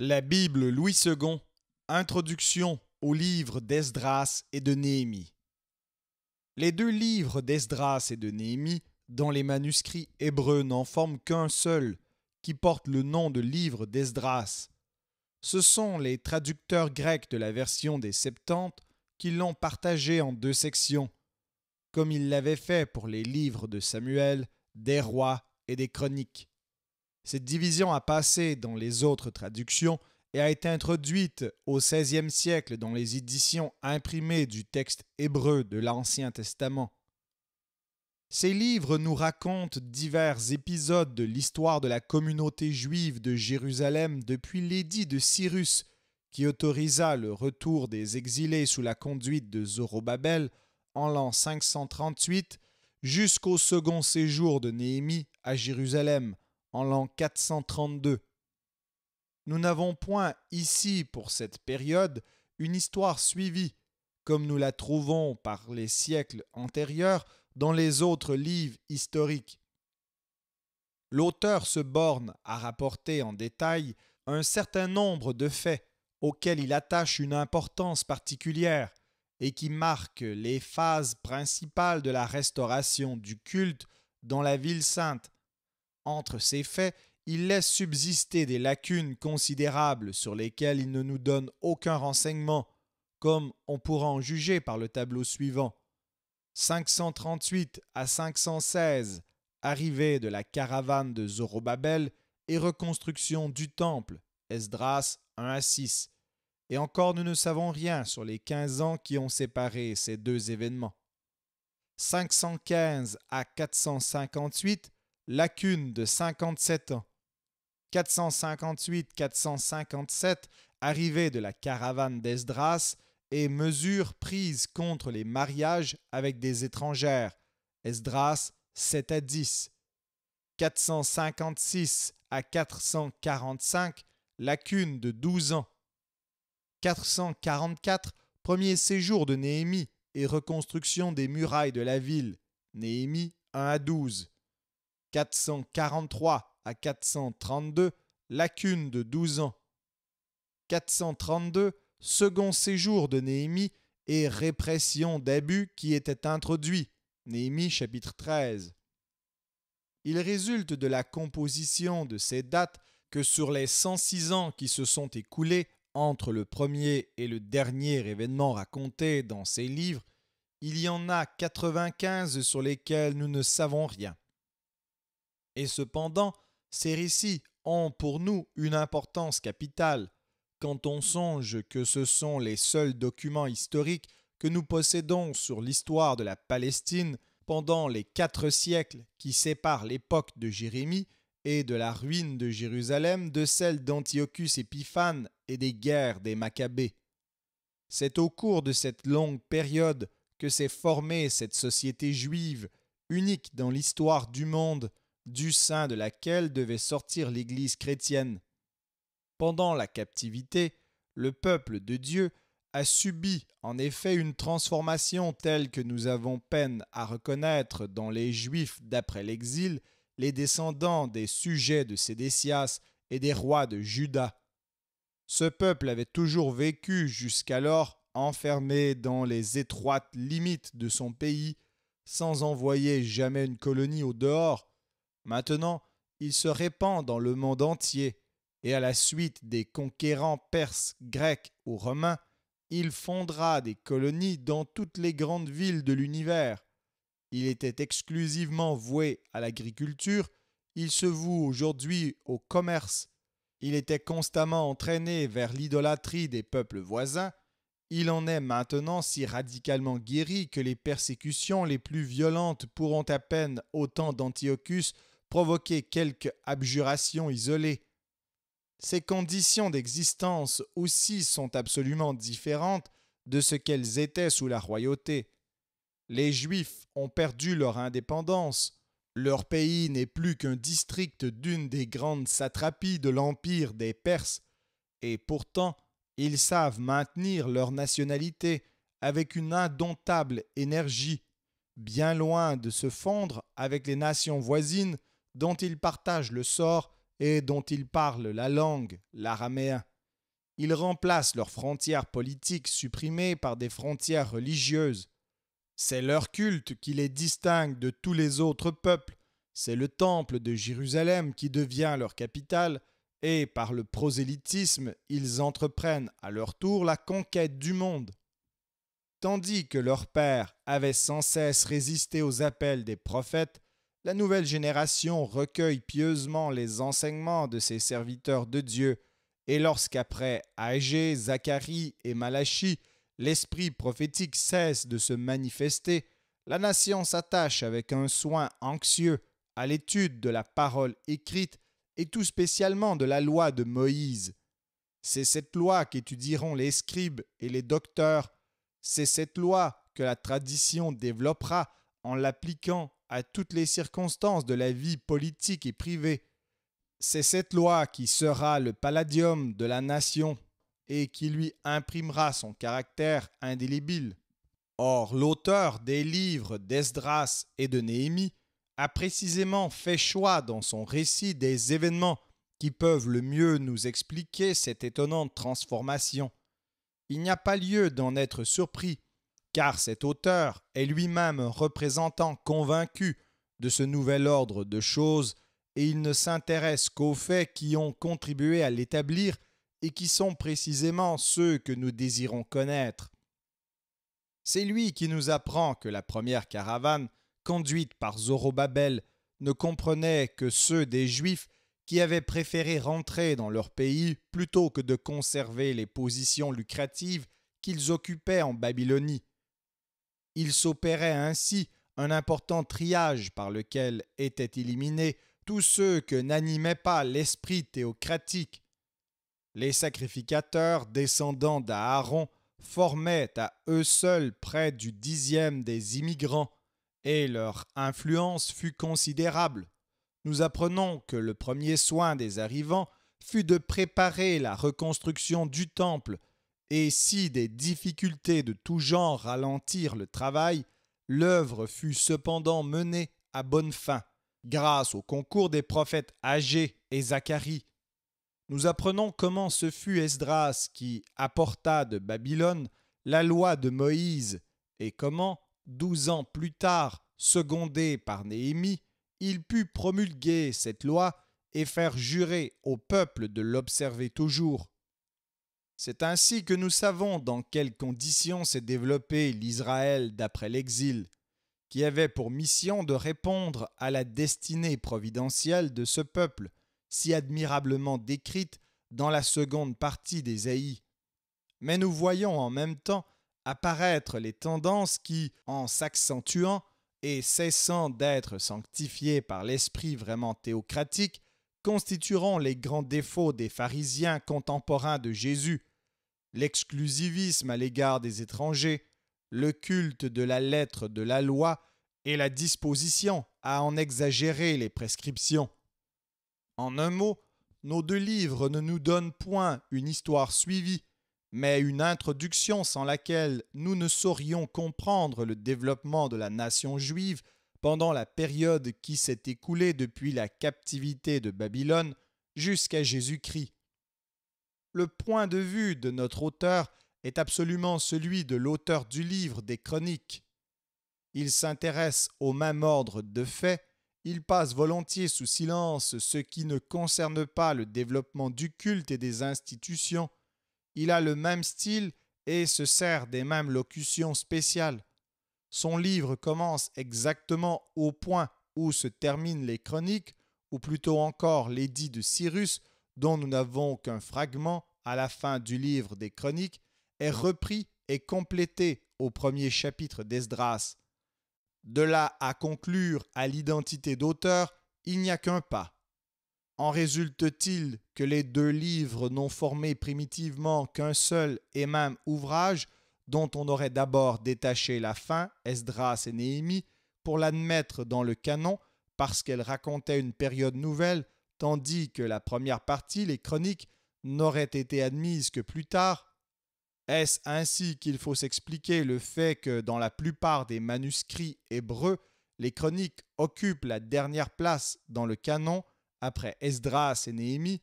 La Bible Louis II, Introduction au livre d'Esdras et de Néhémie. Les deux livres d'Esdras et de Néhémie, dans les manuscrits hébreux n'en forment qu'un seul, qui porte le nom de livre d'Esdras. Ce sont les traducteurs grecs de la version des Septante qui l'ont partagé en deux sections, comme ils l'avaient fait pour les livres de Samuel, des rois et des chroniques. Cette division a passé dans les autres traductions et a été introduite au XVIe siècle dans les éditions imprimées du texte hébreu de l'Ancien Testament. Ces livres nous racontent divers épisodes de l'histoire de la communauté juive de Jérusalem depuis l'édit de Cyrus, qui autorisa le retour des exilés sous la conduite de Zorobabel en l'an 538 jusqu'au second séjour de Néhémie à Jérusalem, en l'an 432. Nous n'avons point ici pour cette période une histoire suivie, comme nous la trouvons par les siècles antérieurs dans les autres livres historiques. L'auteur se borne à rapporter en détail un certain nombre de faits auxquels il attache une importance particulière et qui marquent les phases principales de la restauration du culte dans la ville sainte entre ces faits, il laisse subsister des lacunes considérables sur lesquelles il ne nous donne aucun renseignement, comme on pourra en juger par le tableau suivant. 538 à 516, arrivée de la caravane de Zorobabel et reconstruction du temple, Esdras 1 à 6. Et encore nous ne savons rien sur les 15 ans qui ont séparé ces deux événements. 515 à 458, Lacune de 57 ans. 458-457, arrivée de la caravane d'Esdras et mesures prises contre les mariages avec des étrangères. Esdras 7 à 10. 456 à 445, lacune de 12 ans. 444, premier séjour de Néhémie et reconstruction des murailles de la ville. Néhémie 1 à 12. 443 à 432, lacune de 12 ans. 432, second séjour de Néhémie et répression d'abus qui étaient introduits. Néhémie chapitre 13. Il résulte de la composition de ces dates que sur les 106 ans qui se sont écoulés entre le premier et le dernier événement raconté dans ces livres, il y en a 95 sur lesquels nous ne savons rien. Et cependant, ces récits ont pour nous une importance capitale. Quand on songe que ce sont les seuls documents historiques que nous possédons sur l'histoire de la Palestine pendant les quatre siècles qui séparent l'époque de Jérémie et de la ruine de Jérusalem de celle d'Antiochus Épiphane et des guerres des Maccabées. C'est au cours de cette longue période que s'est formée cette société juive, unique dans l'histoire du monde, du sein de laquelle devait sortir l'Église chrétienne. Pendant la captivité, le peuple de Dieu a subi en effet une transformation telle que nous avons peine à reconnaître dans les Juifs d'après l'exil, les descendants des sujets de Sédécias et des rois de Juda. Ce peuple avait toujours vécu jusqu'alors enfermé dans les étroites limites de son pays, sans envoyer jamais une colonie au dehors, Maintenant, il se répand dans le monde entier, et à la suite des conquérants perses, grecs ou romains, il fondera des colonies dans toutes les grandes villes de l'univers. Il était exclusivement voué à l'agriculture, il se voue aujourd'hui au commerce, il était constamment entraîné vers l'idolâtrie des peuples voisins, il en est maintenant si radicalement guéri que les persécutions les plus violentes pourront à peine, autant d'Antiochus, provoquer quelques abjurations isolées. Ces conditions d'existence aussi sont absolument différentes de ce qu'elles étaient sous la royauté. Les Juifs ont perdu leur indépendance. Leur pays n'est plus qu'un district d'une des grandes satrapies de l'empire des Perses, et pourtant ils savent maintenir leur nationalité avec une indomptable énergie, bien loin de se fondre avec les nations voisines dont ils partagent le sort et dont ils parlent la langue, l'araméen. Ils remplacent leurs frontières politiques supprimées par des frontières religieuses. C'est leur culte qui les distingue de tous les autres peuples. C'est le temple de Jérusalem qui devient leur capitale, et par le prosélytisme, ils entreprennent à leur tour la conquête du monde. Tandis que leurs pères avaient sans cesse résisté aux appels des prophètes, la nouvelle génération recueille pieusement les enseignements de ses serviteurs de Dieu, et lorsqu'après Agé, Zacharie et Malachie, l'esprit prophétique cesse de se manifester, la nation s'attache avec un soin anxieux à l'étude de la parole écrite et tout spécialement de la loi de Moïse. C'est cette loi qu'étudieront les scribes et les docteurs, c'est cette loi que la tradition développera en l'appliquant à toutes les circonstances de la vie politique et privée. C'est cette loi qui sera le palladium de la nation et qui lui imprimera son caractère indélébile. Or, l'auteur des livres d'Esdras et de Néhémie a précisément fait choix dans son récit des événements qui peuvent le mieux nous expliquer cette étonnante transformation. Il n'y a pas lieu d'en être surpris, car cet auteur est lui-même représentant convaincu de ce nouvel ordre de choses et il ne s'intéresse qu'aux faits qui ont contribué à l'établir et qui sont précisément ceux que nous désirons connaître. C'est lui qui nous apprend que la première caravane, conduite par Zorobabel, ne comprenait que ceux des Juifs qui avaient préféré rentrer dans leur pays plutôt que de conserver les positions lucratives qu'ils occupaient en Babylonie. Il s'opérait ainsi un important triage par lequel étaient éliminés tous ceux que n'animait pas l'esprit théocratique. Les sacrificateurs descendants d'Aaron formaient à eux seuls près du dixième des immigrants, et leur influence fut considérable. Nous apprenons que le premier soin des arrivants fut de préparer la reconstruction du temple et si des difficultés de tout genre ralentirent le travail, l'œuvre fut cependant menée à bonne fin, grâce au concours des prophètes âgés et Zacharie. Nous apprenons comment ce fut Esdras qui apporta de Babylone la loi de Moïse, et comment, douze ans plus tard, secondé par Néhémie, il put promulguer cette loi et faire jurer au peuple de l'observer toujours. C'est ainsi que nous savons dans quelles conditions s'est développé l'Israël d'après l'exil, qui avait pour mission de répondre à la destinée providentielle de ce peuple, si admirablement décrite dans la seconde partie d'Ésaïe. Mais nous voyons en même temps apparaître les tendances qui, en s'accentuant et cessant d'être sanctifiées par l'esprit vraiment théocratique, constitueront les grands défauts des pharisiens contemporains de Jésus, l'exclusivisme à l'égard des étrangers, le culte de la lettre de la loi et la disposition à en exagérer les prescriptions. En un mot, nos deux livres ne nous donnent point une histoire suivie, mais une introduction sans laquelle nous ne saurions comprendre le développement de la nation juive pendant la période qui s'est écoulée depuis la captivité de Babylone jusqu'à Jésus-Christ le point de vue de notre auteur est absolument celui de l'auteur du livre des chroniques. Il s'intéresse au même ordre de fait. il passe volontiers sous silence ce qui ne concerne pas le développement du culte et des institutions, il a le même style et se sert des mêmes locutions spéciales. Son livre commence exactement au point où se terminent les chroniques, ou plutôt encore l'édit de Cyrus, dont nous n'avons qu'un fragment à la fin du livre des Chroniques, est repris et complété au premier chapitre d'Esdras. De là à conclure à l'identité d'auteur, il n'y a qu'un pas. En résulte-t-il que les deux livres n'ont formé primitivement qu'un seul et même ouvrage, dont on aurait d'abord détaché la fin, Esdras et Néhémie, pour l'admettre dans le canon, parce qu'elle racontait une période nouvelle tandis que la première partie, les chroniques, n'auraient été admises que plus tard, est-ce ainsi qu'il faut s'expliquer le fait que dans la plupart des manuscrits hébreux, les chroniques occupent la dernière place dans le canon après Esdras et Néhémie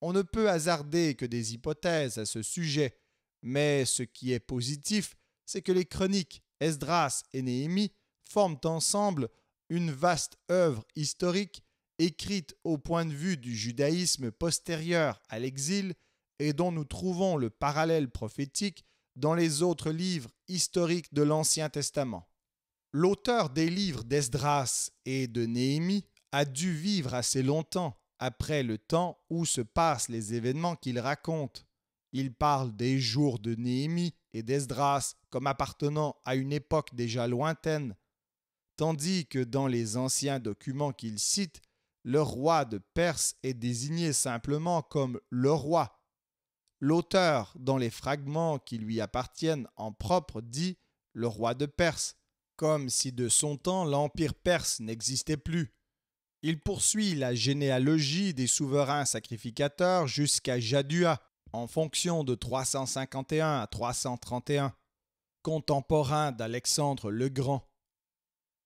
On ne peut hasarder que des hypothèses à ce sujet, mais ce qui est positif, c'est que les chroniques Esdras et Néhémie forment ensemble une vaste œuvre historique écrite au point de vue du judaïsme postérieur à l'exil et dont nous trouvons le parallèle prophétique dans les autres livres historiques de l'Ancien Testament. L'auteur des livres d'Esdras et de Néhémie a dû vivre assez longtemps après le temps où se passent les événements qu'il raconte. Il parle des jours de Néhémie et d'Esdras comme appartenant à une époque déjà lointaine, tandis que dans les anciens documents qu'il cite, le roi de Perse est désigné simplement comme le roi. L'auteur, dans les fragments qui lui appartiennent en propre, dit le roi de Perse, comme si de son temps l'empire perse n'existait plus. Il poursuit la généalogie des souverains sacrificateurs jusqu'à Jadua, en fonction de 351 à 331, contemporain d'Alexandre le Grand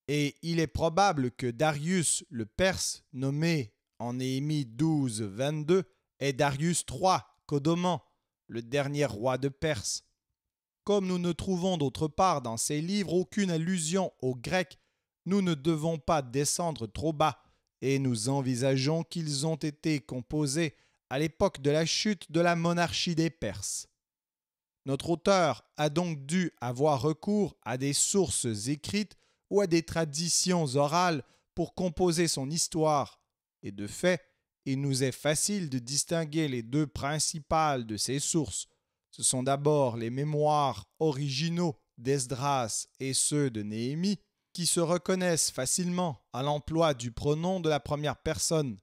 et il est probable que Darius le Perse, nommé en Néhémie 12-22, est Darius III, Codoman, le dernier roi de Perse. Comme nous ne trouvons d'autre part dans ces livres aucune allusion aux Grecs, nous ne devons pas descendre trop bas, et nous envisageons qu'ils ont été composés à l'époque de la chute de la monarchie des Perses. Notre auteur a donc dû avoir recours à des sources écrites ou à des traditions orales pour composer son histoire, et de fait, il nous est facile de distinguer les deux principales de ces sources. Ce sont d'abord les mémoires originaux d'Esdras et ceux de Néhémie, qui se reconnaissent facilement à l'emploi du pronom de la première personne.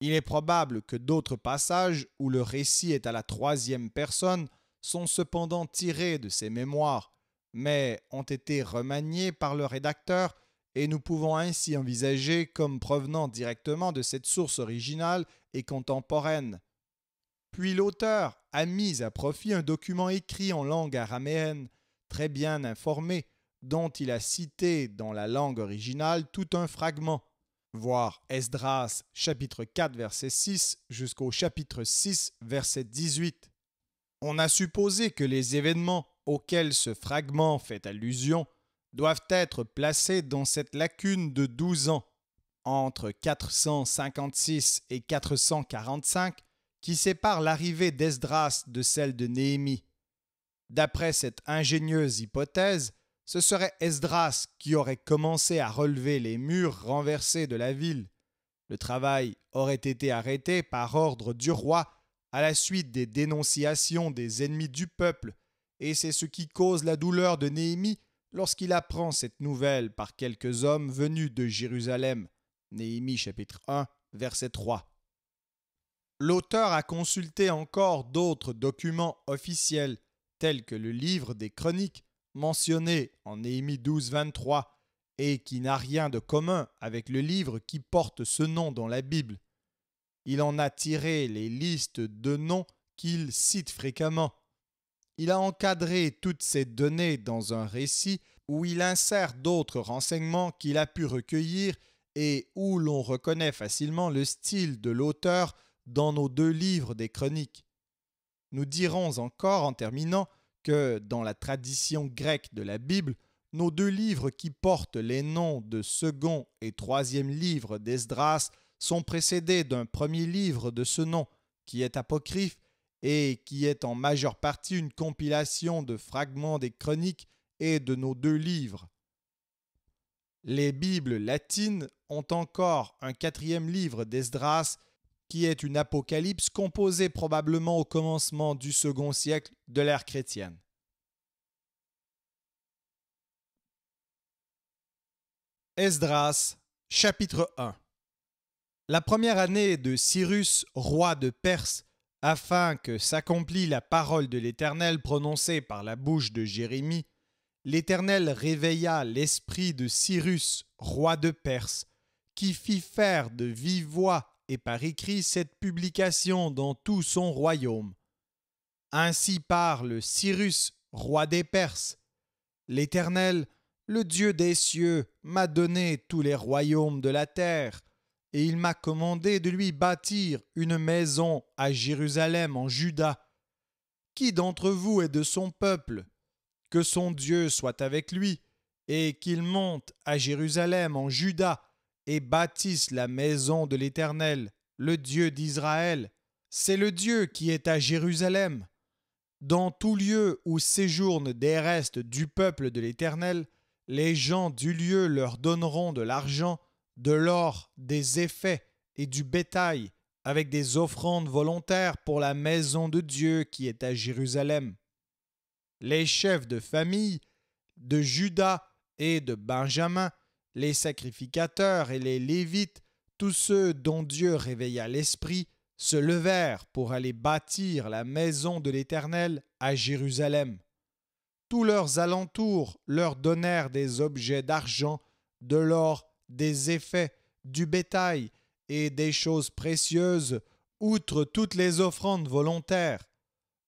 Il est probable que d'autres passages où le récit est à la troisième personne sont cependant tirés de ces mémoires, mais ont été remaniés par le rédacteur et nous pouvons ainsi envisager comme provenant directement de cette source originale et contemporaine. Puis l'auteur a mis à profit un document écrit en langue araméenne, très bien informé, dont il a cité dans la langue originale tout un fragment. Voir Esdras chapitre 4 verset 6 jusqu'au chapitre 6 verset 18. On a supposé que les événements auxquels ce fragment fait allusion doivent être placés dans cette lacune de 12 ans, entre 456 et 445, qui sépare l'arrivée d'Esdras de celle de Néhémie. D'après cette ingénieuse hypothèse, ce serait Esdras qui aurait commencé à relever les murs renversés de la ville. Le travail aurait été arrêté par ordre du roi à la suite des dénonciations des ennemis du peuple et c'est ce qui cause la douleur de Néhémie lorsqu'il apprend cette nouvelle par quelques hommes venus de Jérusalem. Néhémie chapitre 1, verset 3. L'auteur a consulté encore d'autres documents officiels, tels que le livre des Chroniques, mentionné en Néhémie 12, 23, et qui n'a rien de commun avec le livre qui porte ce nom dans la Bible. Il en a tiré les listes de noms qu'il cite fréquemment. Il a encadré toutes ces données dans un récit où il insère d'autres renseignements qu'il a pu recueillir et où l'on reconnaît facilement le style de l'auteur dans nos deux livres des chroniques. Nous dirons encore en terminant que dans la tradition grecque de la Bible, nos deux livres qui portent les noms de second et troisième livre d'Esdras sont précédés d'un premier livre de ce nom, qui est apocryphe et qui est en majeure partie une compilation de fragments des chroniques et de nos deux livres. Les Bibles latines ont encore un quatrième livre d'Esdras qui est une apocalypse composée probablement au commencement du second siècle de l'ère chrétienne. Esdras, chapitre 1 La première année de Cyrus, roi de Perse, afin que s'accomplit la parole de l'Éternel prononcée par la bouche de Jérémie, l'Éternel réveilla l'esprit de Cyrus, roi de Perse, qui fit faire de vive voix et par écrit cette publication dans tout son royaume. Ainsi parle Cyrus, roi des Perses. L'Éternel, le Dieu des cieux, m'a donné tous les royaumes de la terre et il m'a commandé de lui bâtir une maison à Jérusalem en Juda. Qui d'entre vous est de son peuple Que son Dieu soit avec lui, et qu'il monte à Jérusalem en Juda et bâtisse la maison de l'Éternel, le Dieu d'Israël. C'est le Dieu qui est à Jérusalem. Dans tout lieu où séjournent des restes du peuple de l'Éternel, les gens du lieu leur donneront de l'argent de l'or, des effets et du bétail, avec des offrandes volontaires pour la maison de Dieu qui est à Jérusalem. Les chefs de famille, de Judas et de Benjamin, les sacrificateurs et les Lévites, tous ceux dont Dieu réveilla l'esprit, se levèrent pour aller bâtir la maison de l'Éternel à Jérusalem. Tous leurs alentours leur donnèrent des objets d'argent, de l'or des effets, du bétail et des choses précieuses, outre toutes les offrandes volontaires.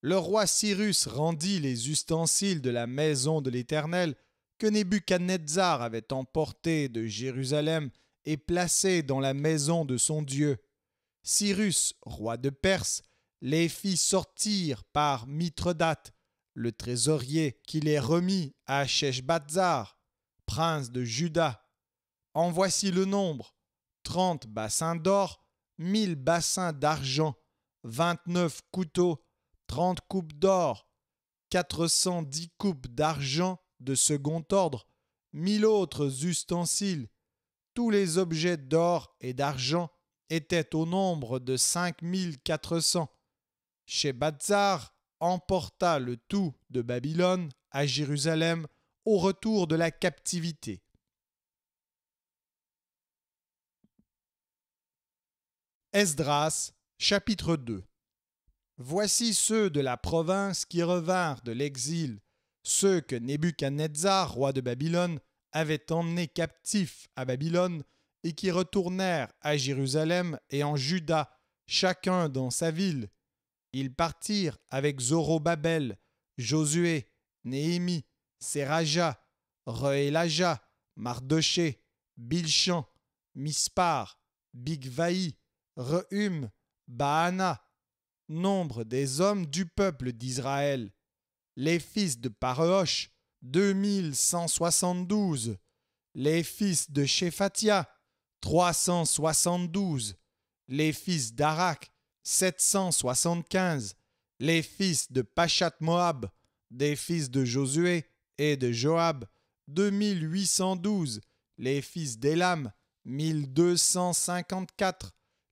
Le roi Cyrus rendit les ustensiles de la maison de l'Éternel que Nebuchadnezzar avait emportés de Jérusalem et placés dans la maison de son Dieu. Cyrus, roi de Perse, les fit sortir par Mithridate, le trésorier, qui les remit à Sheshbazzar, prince de Juda, en voici le nombre. Trente bassins d'or, mille bassins d'argent, vingt-neuf couteaux, trente coupes d'or, quatre cent dix coupes d'argent de second ordre, mille autres ustensiles. Tous les objets d'or et d'argent étaient au nombre de cinq mille quatre cents. Shebazar emporta le tout de Babylone à Jérusalem au retour de la captivité. Esdras chapitre 2 Voici ceux de la province qui revinrent de l'exil, ceux que Nebuchadnezzar, roi de Babylone, avait emmenés captifs à Babylone, et qui retournèrent à Jérusalem et en Juda, chacun dans sa ville. Ils partirent avec Zorobabel, Josué, Néhémie, Seraja, Rehélaja, Mardoché, Bilchan, Mispar, Bigvaï, Rehum, Baana, nombre des hommes du peuple d'Israël. Les fils de soixante 2172. Les fils de Shephatia, 372. Les fils d'Arak, 775. Les fils de Pachat Moab, des fils de Josué et de Joab, 2812. Les fils d'Élam, 1254.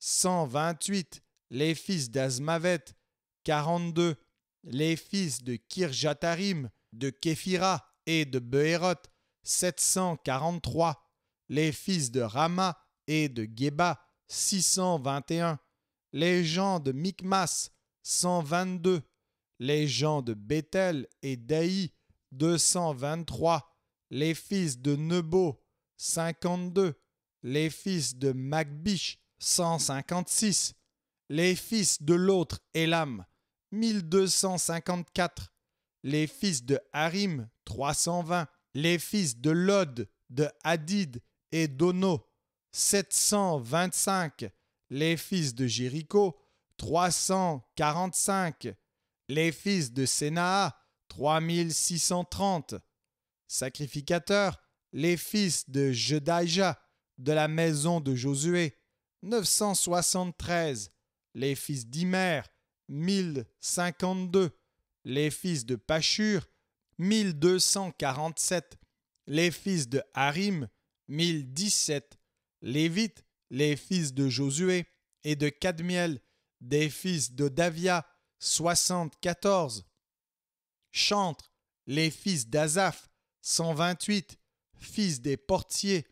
128, les fils d'Azmavet, 42, les fils de Kirjatarim, de Képhira et de Behéroth, 743, les fils de Rama et de Geba, 621, les gens de Micmas, 122, les gens de Bethel et d'Aï, 223, les fils de Nebo, 52, les fils de Macbich. 156. Les fils de l'autre, Elam, 1254. Les fils de Harim, 320. Les fils de Lod, de Hadid et d'Ono, 725. Les fils de Jéricho, 345. Les fils de Sénaa, 3630. Sacrificateurs, les fils de Jedaja, de la maison de Josué, 973. Les fils d'Imer, 1052. Les fils de Pachur, 1247. Les fils de Harim, 1017. Lévite, les fils de Josué et de Cadmiel, des fils de Davia, 74. Chantre, les fils d'Azaph, 128. Fils des portiers,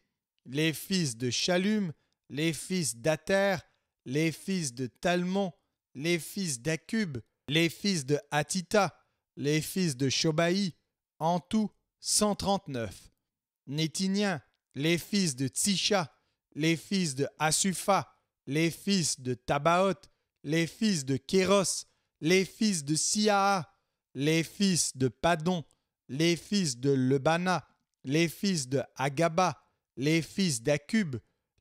les fils de Chalum, les fils d'Ater, les fils de Talmon, les fils d'Acub, les fils de Hatita, les fils de Shobaï, en tout 139. Nétiniens, les fils de Tsisha, les fils de Asufa, les fils de Tabaoth, les fils de Kéros, les fils de Siaa, les fils de Padon, les fils de Lebana, les fils de Agaba, les fils d'Akub,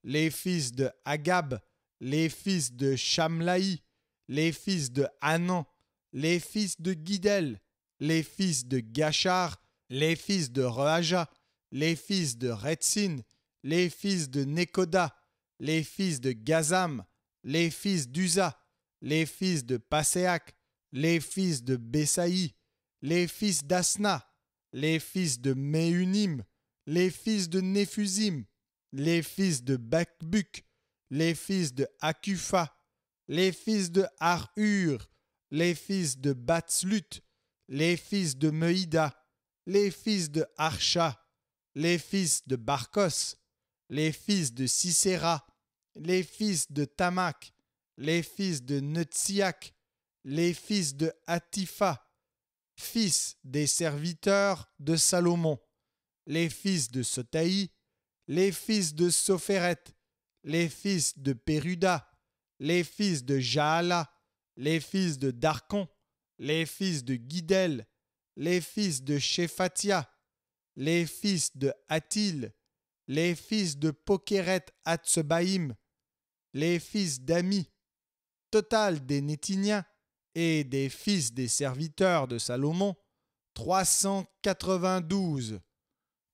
les fils de Agab, les fils de Chamlaï, les fils de Hanan, les fils de Guidel, les fils de Gachar, les fils de Rehaja, les fils de Retzin, les fils de Nekoda, les fils de Gazam, les fils d'Uza, les fils de Passéac, les fils de Bessai, les fils d'Asna, les fils de Meunim, les fils de Néphusim, les fils de Bakbuk, les fils de Akufa, les fils de Harur, les fils de Batslut, les fils de Meïda, les fils de Archa, les fils de Barkos, les fils de Sisera, les fils de Tamak, les fils de Netsiak, les fils de Atifa, fils des serviteurs de Salomon, les fils de Sotaï, les fils de Sophéret, les fils de Peruda, les fils de Jaala, les fils de Darkon, les fils de Guidel, les fils de Shephatia, les fils de Atil, les fils de Pokeret Atsbaïm, les fils d'Ami, total des Nétiniens et des fils des serviteurs de Salomon, 392.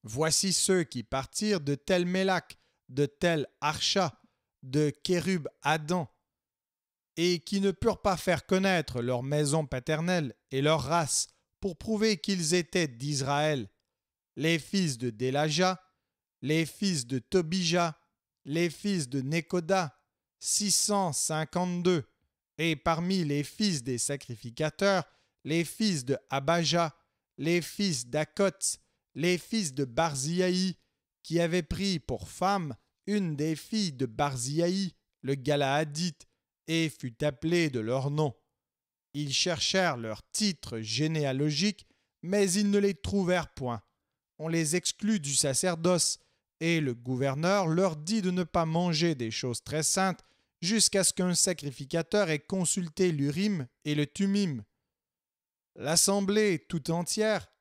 Voici ceux qui partirent de tel Mélak, de tel Archa, de Kérub Adam, et qui ne purent pas faire connaître leur maison paternelle et leur race pour prouver qu'ils étaient d'Israël. Les fils de Délaja, les fils de Tobija, les fils de Nekoda, 652, et parmi les fils des sacrificateurs, les fils de Abaja, les fils d'Akots, les fils de Barziaï, qui avaient pris pour femme une des filles de Barziaï, le Galaadite, et fut appelé de leur nom. Ils cherchèrent leurs titres généalogiques, mais ils ne les trouvèrent point. On les exclut du sacerdoce, et le gouverneur leur dit de ne pas manger des choses très saintes jusqu'à ce qu'un sacrificateur ait consulté l'Urim et le Tumim. L'assemblée tout entière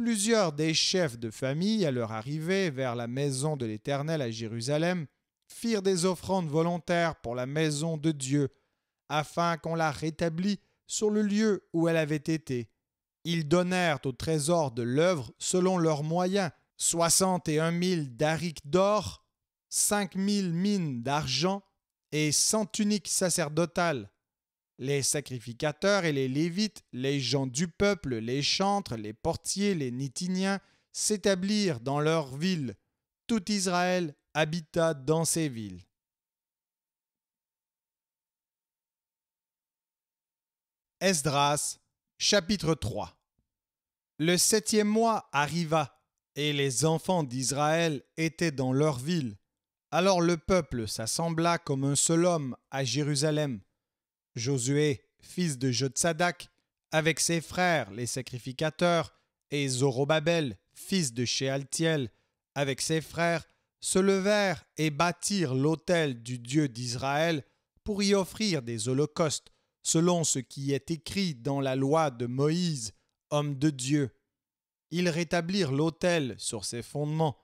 Plusieurs des chefs de famille, à leur arrivée vers la maison de l'Éternel à Jérusalem, firent des offrandes volontaires pour la maison de Dieu, afin qu'on la rétablît sur le lieu où elle avait été. Ils donnèrent au trésor de l'œuvre, selon leurs moyens, soixante et un mille darics d'or, cinq mille mines d'argent et cent tuniques sacerdotales les sacrificateurs et les lévites, les gens du peuple, les chantres, les portiers, les nitiniens, s'établirent dans leurs villes. Tout Israël habita dans ces villes. Esdras, chapitre 3 Le septième mois arriva, et les enfants d'Israël étaient dans leurs villes. Alors le peuple s'assembla comme un seul homme à Jérusalem. Josué, fils de Jotsadak, avec ses frères, les sacrificateurs, et Zorobabel, fils de Shealtiel, avec ses frères, se levèrent et bâtirent l'autel du Dieu d'Israël pour y offrir des holocaustes, selon ce qui est écrit dans la loi de Moïse, homme de Dieu. Ils rétablirent l'autel sur ses fondements.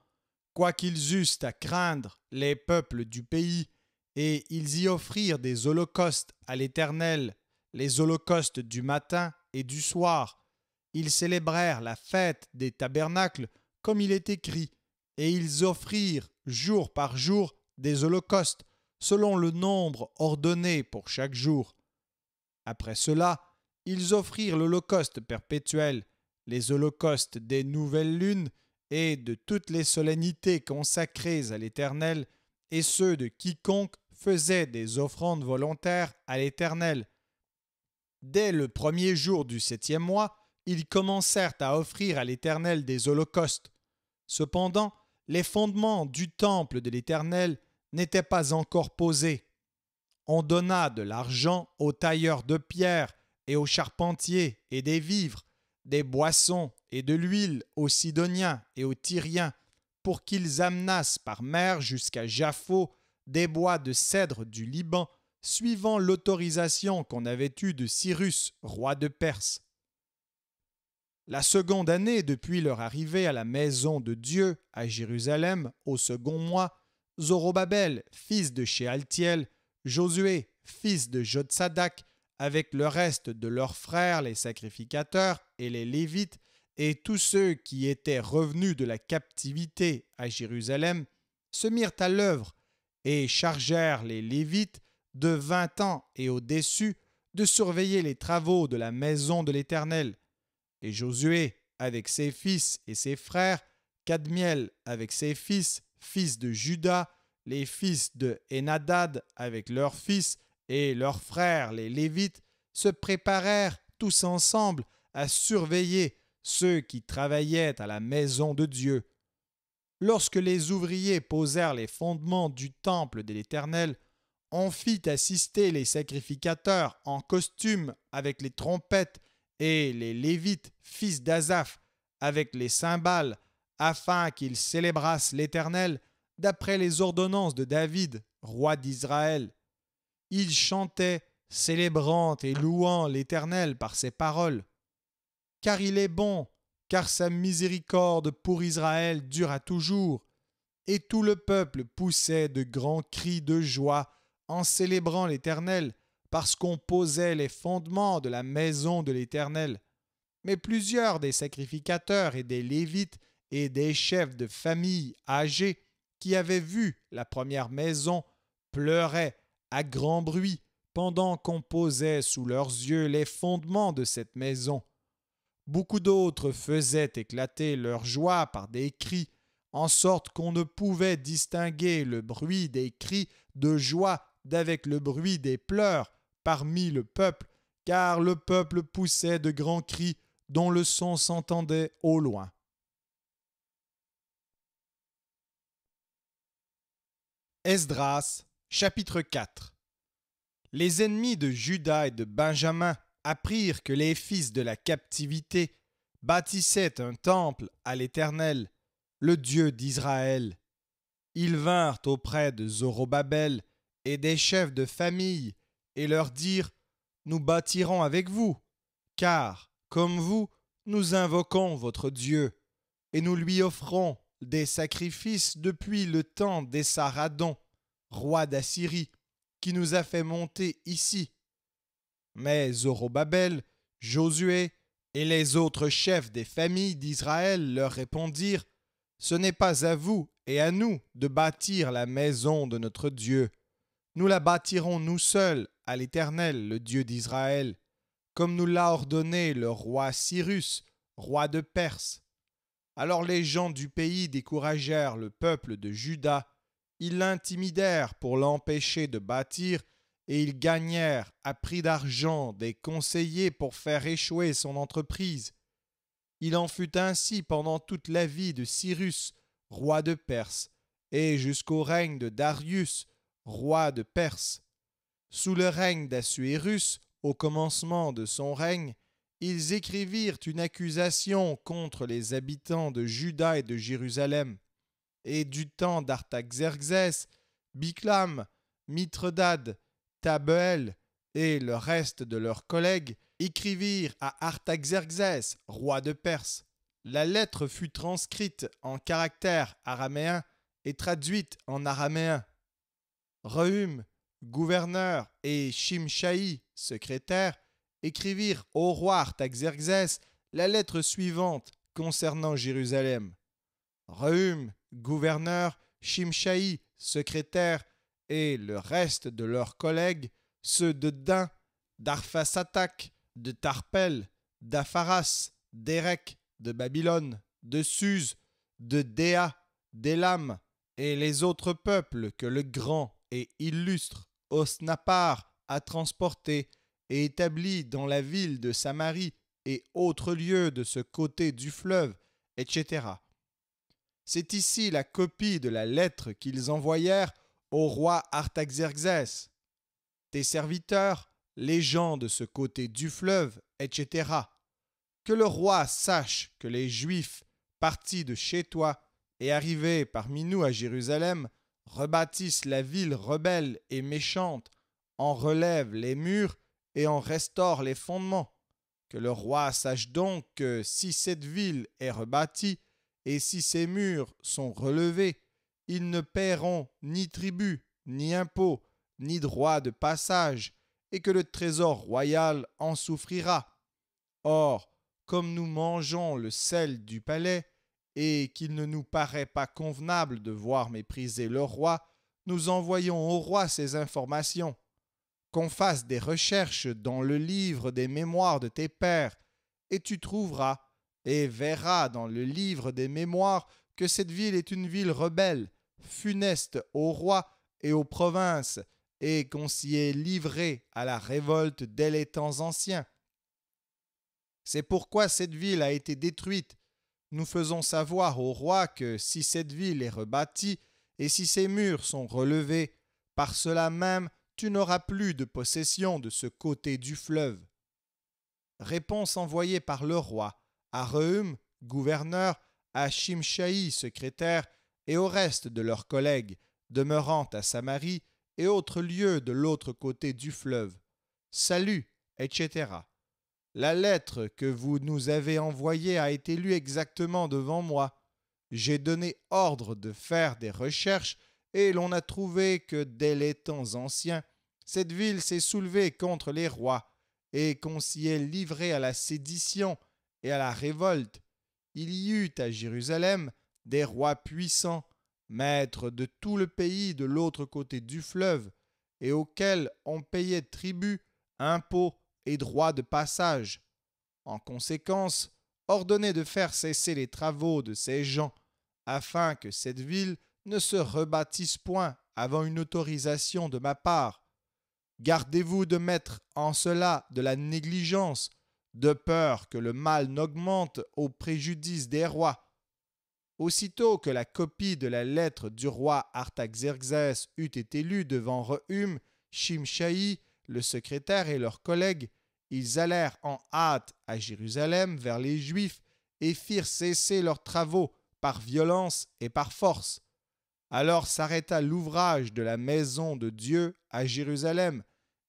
Quoiqu'ils eussent à craindre les peuples du pays, et ils y offrirent des holocaustes à l'Éternel, les holocaustes du matin et du soir. Ils célébrèrent la fête des tabernacles comme il est écrit, et ils offrirent jour par jour des holocaustes selon le nombre ordonné pour chaque jour. Après cela, ils offrirent l'holocauste perpétuel, les holocaustes des nouvelles lunes et de toutes les solennités consacrées à l'Éternel, et ceux de quiconque faisaient des offrandes volontaires à l'Éternel. Dès le premier jour du septième mois, ils commencèrent à offrir à l'Éternel des holocaustes. Cependant, les fondements du temple de l'Éternel n'étaient pas encore posés. On donna de l'argent aux tailleurs de pierre et aux charpentiers et des vivres, des boissons et de l'huile aux Sidoniens et aux Tyriens, pour qu'ils amenassent par mer jusqu'à Jaffo des bois de cèdre du Liban, suivant l'autorisation qu'on avait eue de Cyrus, roi de Perse. La seconde année depuis leur arrivée à la maison de Dieu à Jérusalem, au second mois, Zorobabel, fils de Shealtiel, Josué, fils de Jotsadak, avec le reste de leurs frères, les sacrificateurs et les Lévites, et tous ceux qui étaient revenus de la captivité à Jérusalem, se mirent à l'œuvre et chargèrent les Lévites de vingt ans et au-dessus de surveiller les travaux de la maison de l'Éternel. Et Josué, avec ses fils et ses frères, Cadmiel, avec ses fils, fils de Judas, les fils de Enadad avec leurs fils, et leurs frères, les Lévites, se préparèrent tous ensemble à surveiller ceux qui travaillaient à la maison de Dieu. Lorsque les ouvriers posèrent les fondements du temple de l'Éternel, on fit assister les sacrificateurs en costume avec les trompettes et les Lévites, fils d'Azaph, avec les cymbales, afin qu'ils célébrassent l'Éternel d'après les ordonnances de David, roi d'Israël. Ils chantaient, célébrant et louant l'Éternel par ses paroles. Car il est bon, car sa miséricorde pour Israël dura toujours. Et tout le peuple poussait de grands cris de joie en célébrant l'Éternel, parce qu'on posait les fondements de la maison de l'Éternel. Mais plusieurs des sacrificateurs et des Lévites et des chefs de famille âgés qui avaient vu la première maison pleuraient à grand bruit pendant qu'on posait sous leurs yeux les fondements de cette maison. Beaucoup d'autres faisaient éclater leur joie par des cris, en sorte qu'on ne pouvait distinguer le bruit des cris de joie d'avec le bruit des pleurs parmi le peuple, car le peuple poussait de grands cris dont le son s'entendait au loin. Esdras chapitre 4 Les ennemis de Judas et de Benjamin apprirent que les fils de la captivité bâtissaient un temple à l'Éternel, le Dieu d'Israël. Ils vinrent auprès de Zorobabel et des chefs de famille et leur dirent Nous bâtirons avec vous, car, comme vous, nous invoquons votre Dieu, et nous lui offrons des sacrifices depuis le temps des roi d'Assyrie, qui nous a fait monter ici mais Zorobabel, Josué et les autres chefs des familles d'Israël leur répondirent Ce n'est pas à vous et à nous de bâtir la maison de notre Dieu. Nous la bâtirons nous seuls à l'Éternel, le Dieu d'Israël, comme nous l'a ordonné le roi Cyrus, roi de Perse. Alors les gens du pays découragèrent le peuple de Juda, ils l'intimidèrent pour l'empêcher de bâtir et ils gagnèrent à prix d'argent des conseillers pour faire échouer son entreprise. Il en fut ainsi pendant toute la vie de Cyrus, roi de Perse, et jusqu'au règne de Darius, roi de Perse. Sous le règne d'Assuérus, au commencement de son règne, ils écrivirent une accusation contre les habitants de Juda et de Jérusalem. Et du temps d'Artaxerxès, Biclam, Mitredad, et le reste de leurs collègues écrivirent à Artaxerxès, roi de Perse. La lettre fut transcrite en caractères araméens et traduite en araméen. Rehum, gouverneur, et Shimshaï, secrétaire, écrivirent au roi Artaxerxès la lettre suivante concernant Jérusalem. Rehum, gouverneur, Shimshaï, secrétaire, et le reste de leurs collègues, ceux de Dain, d'Arphasatak, de Tarpel, d'Apharas, d'Erek, de Babylone, de Suse, de Déa, d'Elam, et les autres peuples que le grand et illustre Osnapar a transportés et établis dans la ville de Samarie et autres lieux de ce côté du fleuve, etc. C'est ici la copie de la lettre qu'ils envoyèrent au roi Artaxerxès, tes serviteurs, les gens de ce côté du fleuve, etc. Que le roi sache que les Juifs partis de chez toi et arrivés parmi nous à Jérusalem rebâtissent la ville rebelle et méchante, en relèvent les murs et en restaurent les fondements. Que le roi sache donc que si cette ville est rebâtie et si ses murs sont relevés, ils ne paieront ni tribut, ni impôt, ni droit de passage, et que le trésor royal en souffrira. Or, comme nous mangeons le sel du palais, et qu'il ne nous paraît pas convenable de voir mépriser le roi, nous envoyons au roi ces informations. Qu'on fasse des recherches dans le livre des mémoires de tes pères, et tu trouveras et verras dans le livre des mémoires que cette ville est une ville rebelle, funeste au roi et aux provinces, et qu'on s'y est livré à la révolte dès les temps anciens. C'est pourquoi cette ville a été détruite. Nous faisons savoir au roi que si cette ville est rebâtie et si ses murs sont relevés, par cela même tu n'auras plus de possession de ce côté du fleuve. Réponse envoyée par le roi à Rehum, gouverneur, à Shimshai, secrétaire, et au reste de leurs collègues demeurant à Samarie et autres lieux de l'autre côté du fleuve. Salut, etc. La lettre que vous nous avez envoyée a été lue exactement devant moi. J'ai donné ordre de faire des recherches et l'on a trouvé que dès les temps anciens, cette ville s'est soulevée contre les rois et qu'on s'y est livré à la sédition et à la révolte. Il y eut à Jérusalem des rois puissants, maîtres de tout le pays de l'autre côté du fleuve, et auxquels on payait tribut, impôts et droits de passage. En conséquence, ordonnez de faire cesser les travaux de ces gens, afin que cette ville ne se rebâtisse point avant une autorisation de ma part. Gardez-vous de mettre en cela de la négligence, de peur que le mal n'augmente au préjudice des rois Aussitôt que la copie de la lettre du roi Artaxerxès eut été lue devant Rehum, Shimshaï, le secrétaire et leurs collègues, ils allèrent en hâte à Jérusalem vers les Juifs et firent cesser leurs travaux par violence et par force. Alors s'arrêta l'ouvrage de la maison de Dieu à Jérusalem,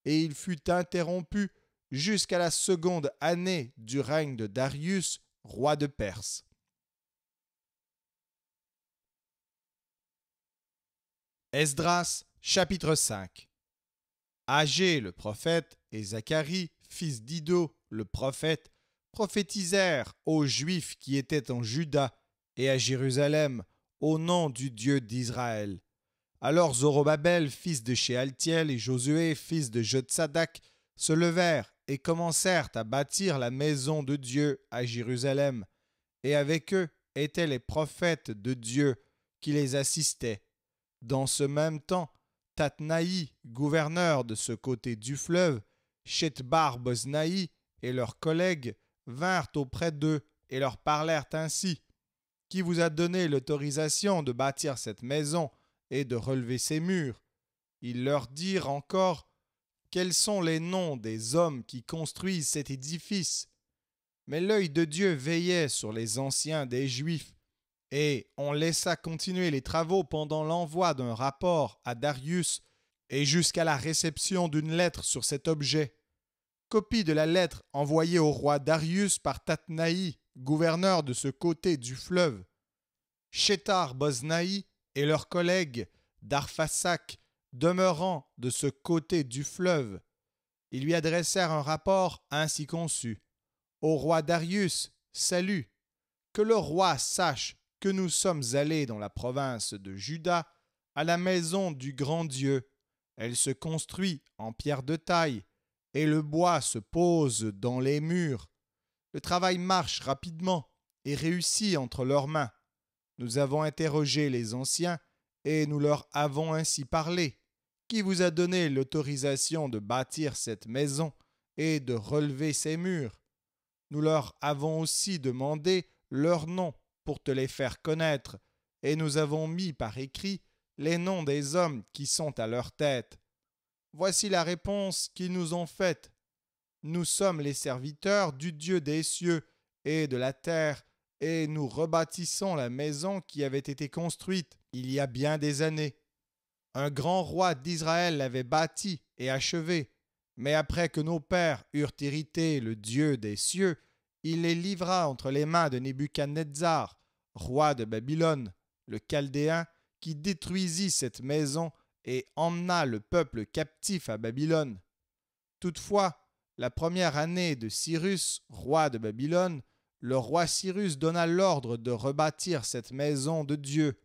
et il fut interrompu jusqu'à la seconde année du règne de Darius, roi de Perse. Esdras chapitre 5 Agé le prophète et Zacharie, fils d'Ido le prophète, prophétisèrent aux Juifs qui étaient en Juda et à Jérusalem au nom du Dieu d'Israël. Alors Zorobabel, fils de Shealtiel, et Josué, fils de Jotsadak, se levèrent et commencèrent à bâtir la maison de Dieu à Jérusalem. Et avec eux étaient les prophètes de Dieu qui les assistaient dans ce même temps, Tatnaï, gouverneur de ce côté du fleuve, Chetbar Boznaï et leurs collègues vinrent auprès d'eux et leur parlèrent ainsi. Qui vous a donné l'autorisation de bâtir cette maison et de relever ses murs Ils leur dirent encore Quels sont les noms des hommes qui construisent cet édifice Mais l'œil de Dieu veillait sur les anciens des Juifs et on laissa continuer les travaux pendant l'envoi d'un rapport à Darius et jusqu'à la réception d'une lettre sur cet objet. Copie de la lettre envoyée au roi Darius par Tatnaï, gouverneur de ce côté du fleuve. Chétar Boznaï et leurs collègues d'Arfasak, demeurant de ce côté du fleuve. Ils lui adressèrent un rapport ainsi conçu. Au roi Darius, salut. Que le roi sache que nous sommes allés dans la province de Juda à la maison du grand Dieu. Elle se construit en pierre de taille, et le bois se pose dans les murs. Le travail marche rapidement et réussit entre leurs mains. Nous avons interrogé les anciens, et nous leur avons ainsi parlé. Qui vous a donné l'autorisation de bâtir cette maison et de relever ses murs Nous leur avons aussi demandé leur nom pour te les faire connaître, et nous avons mis par écrit les noms des hommes qui sont à leur tête. Voici la réponse qu'ils nous ont faite. Nous sommes les serviteurs du Dieu des cieux et de la terre, et nous rebâtissons la maison qui avait été construite il y a bien des années. Un grand roi d'Israël l'avait bâtie et achevée, mais après que nos pères eurent hérité le Dieu des cieux, il les livra entre les mains de Nebuchadnezzar, roi de Babylone, le Chaldéen, qui détruisit cette maison et emmena le peuple captif à Babylone. Toutefois, la première année de Cyrus, roi de Babylone, le roi Cyrus donna l'ordre de rebâtir cette maison de Dieu.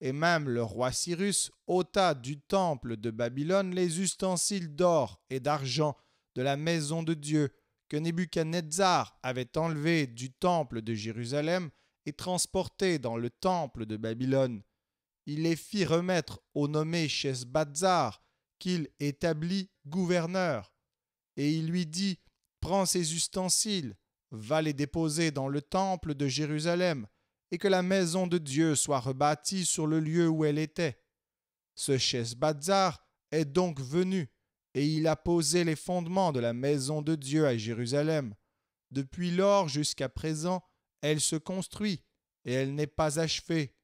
Et même le roi Cyrus ôta du temple de Babylone les ustensiles d'or et d'argent de la maison de Dieu, que Nebuchadnezzar avait enlevé du temple de Jérusalem et transporté dans le temple de Babylone. Il les fit remettre au nommé Shesbazar, qu'il établit gouverneur. Et il lui dit Prends ces ustensiles, va les déposer dans le temple de Jérusalem, et que la maison de Dieu soit rebâtie sur le lieu où elle était. Ce Shesbazar est donc venu et il a posé les fondements de la maison de Dieu à Jérusalem. Depuis lors jusqu'à présent, elle se construit, et elle n'est pas achevée.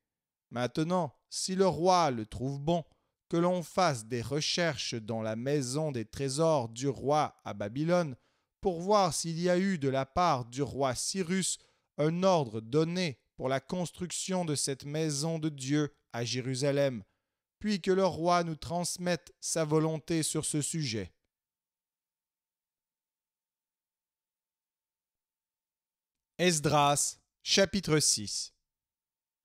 Maintenant, si le roi le trouve bon, que l'on fasse des recherches dans la maison des trésors du roi à Babylone, pour voir s'il y a eu de la part du roi Cyrus un ordre donné pour la construction de cette maison de Dieu à Jérusalem puis que le roi nous transmette sa volonté sur ce sujet. Esdras chapitre 6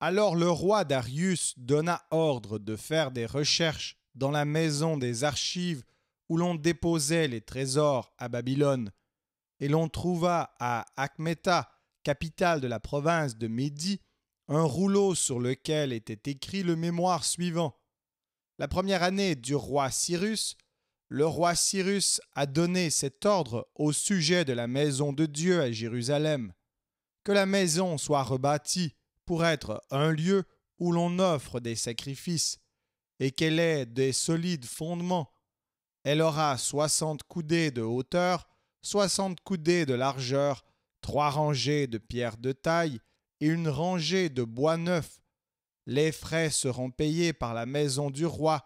Alors le roi Darius donna ordre de faire des recherches dans la maison des archives où l'on déposait les trésors à Babylone, et l'on trouva à Achmeta, capitale de la province de Médie, un rouleau sur lequel était écrit le mémoire suivant la première année du roi Cyrus, le roi Cyrus a donné cet ordre au sujet de la maison de Dieu à Jérusalem, que la maison soit rebâtie pour être un lieu où l'on offre des sacrifices, et qu'elle ait des solides fondements. Elle aura soixante coudées de hauteur, soixante coudées de largeur, trois rangées de pierres de taille et une rangée de bois neuf les frais seront payés par la maison du roi.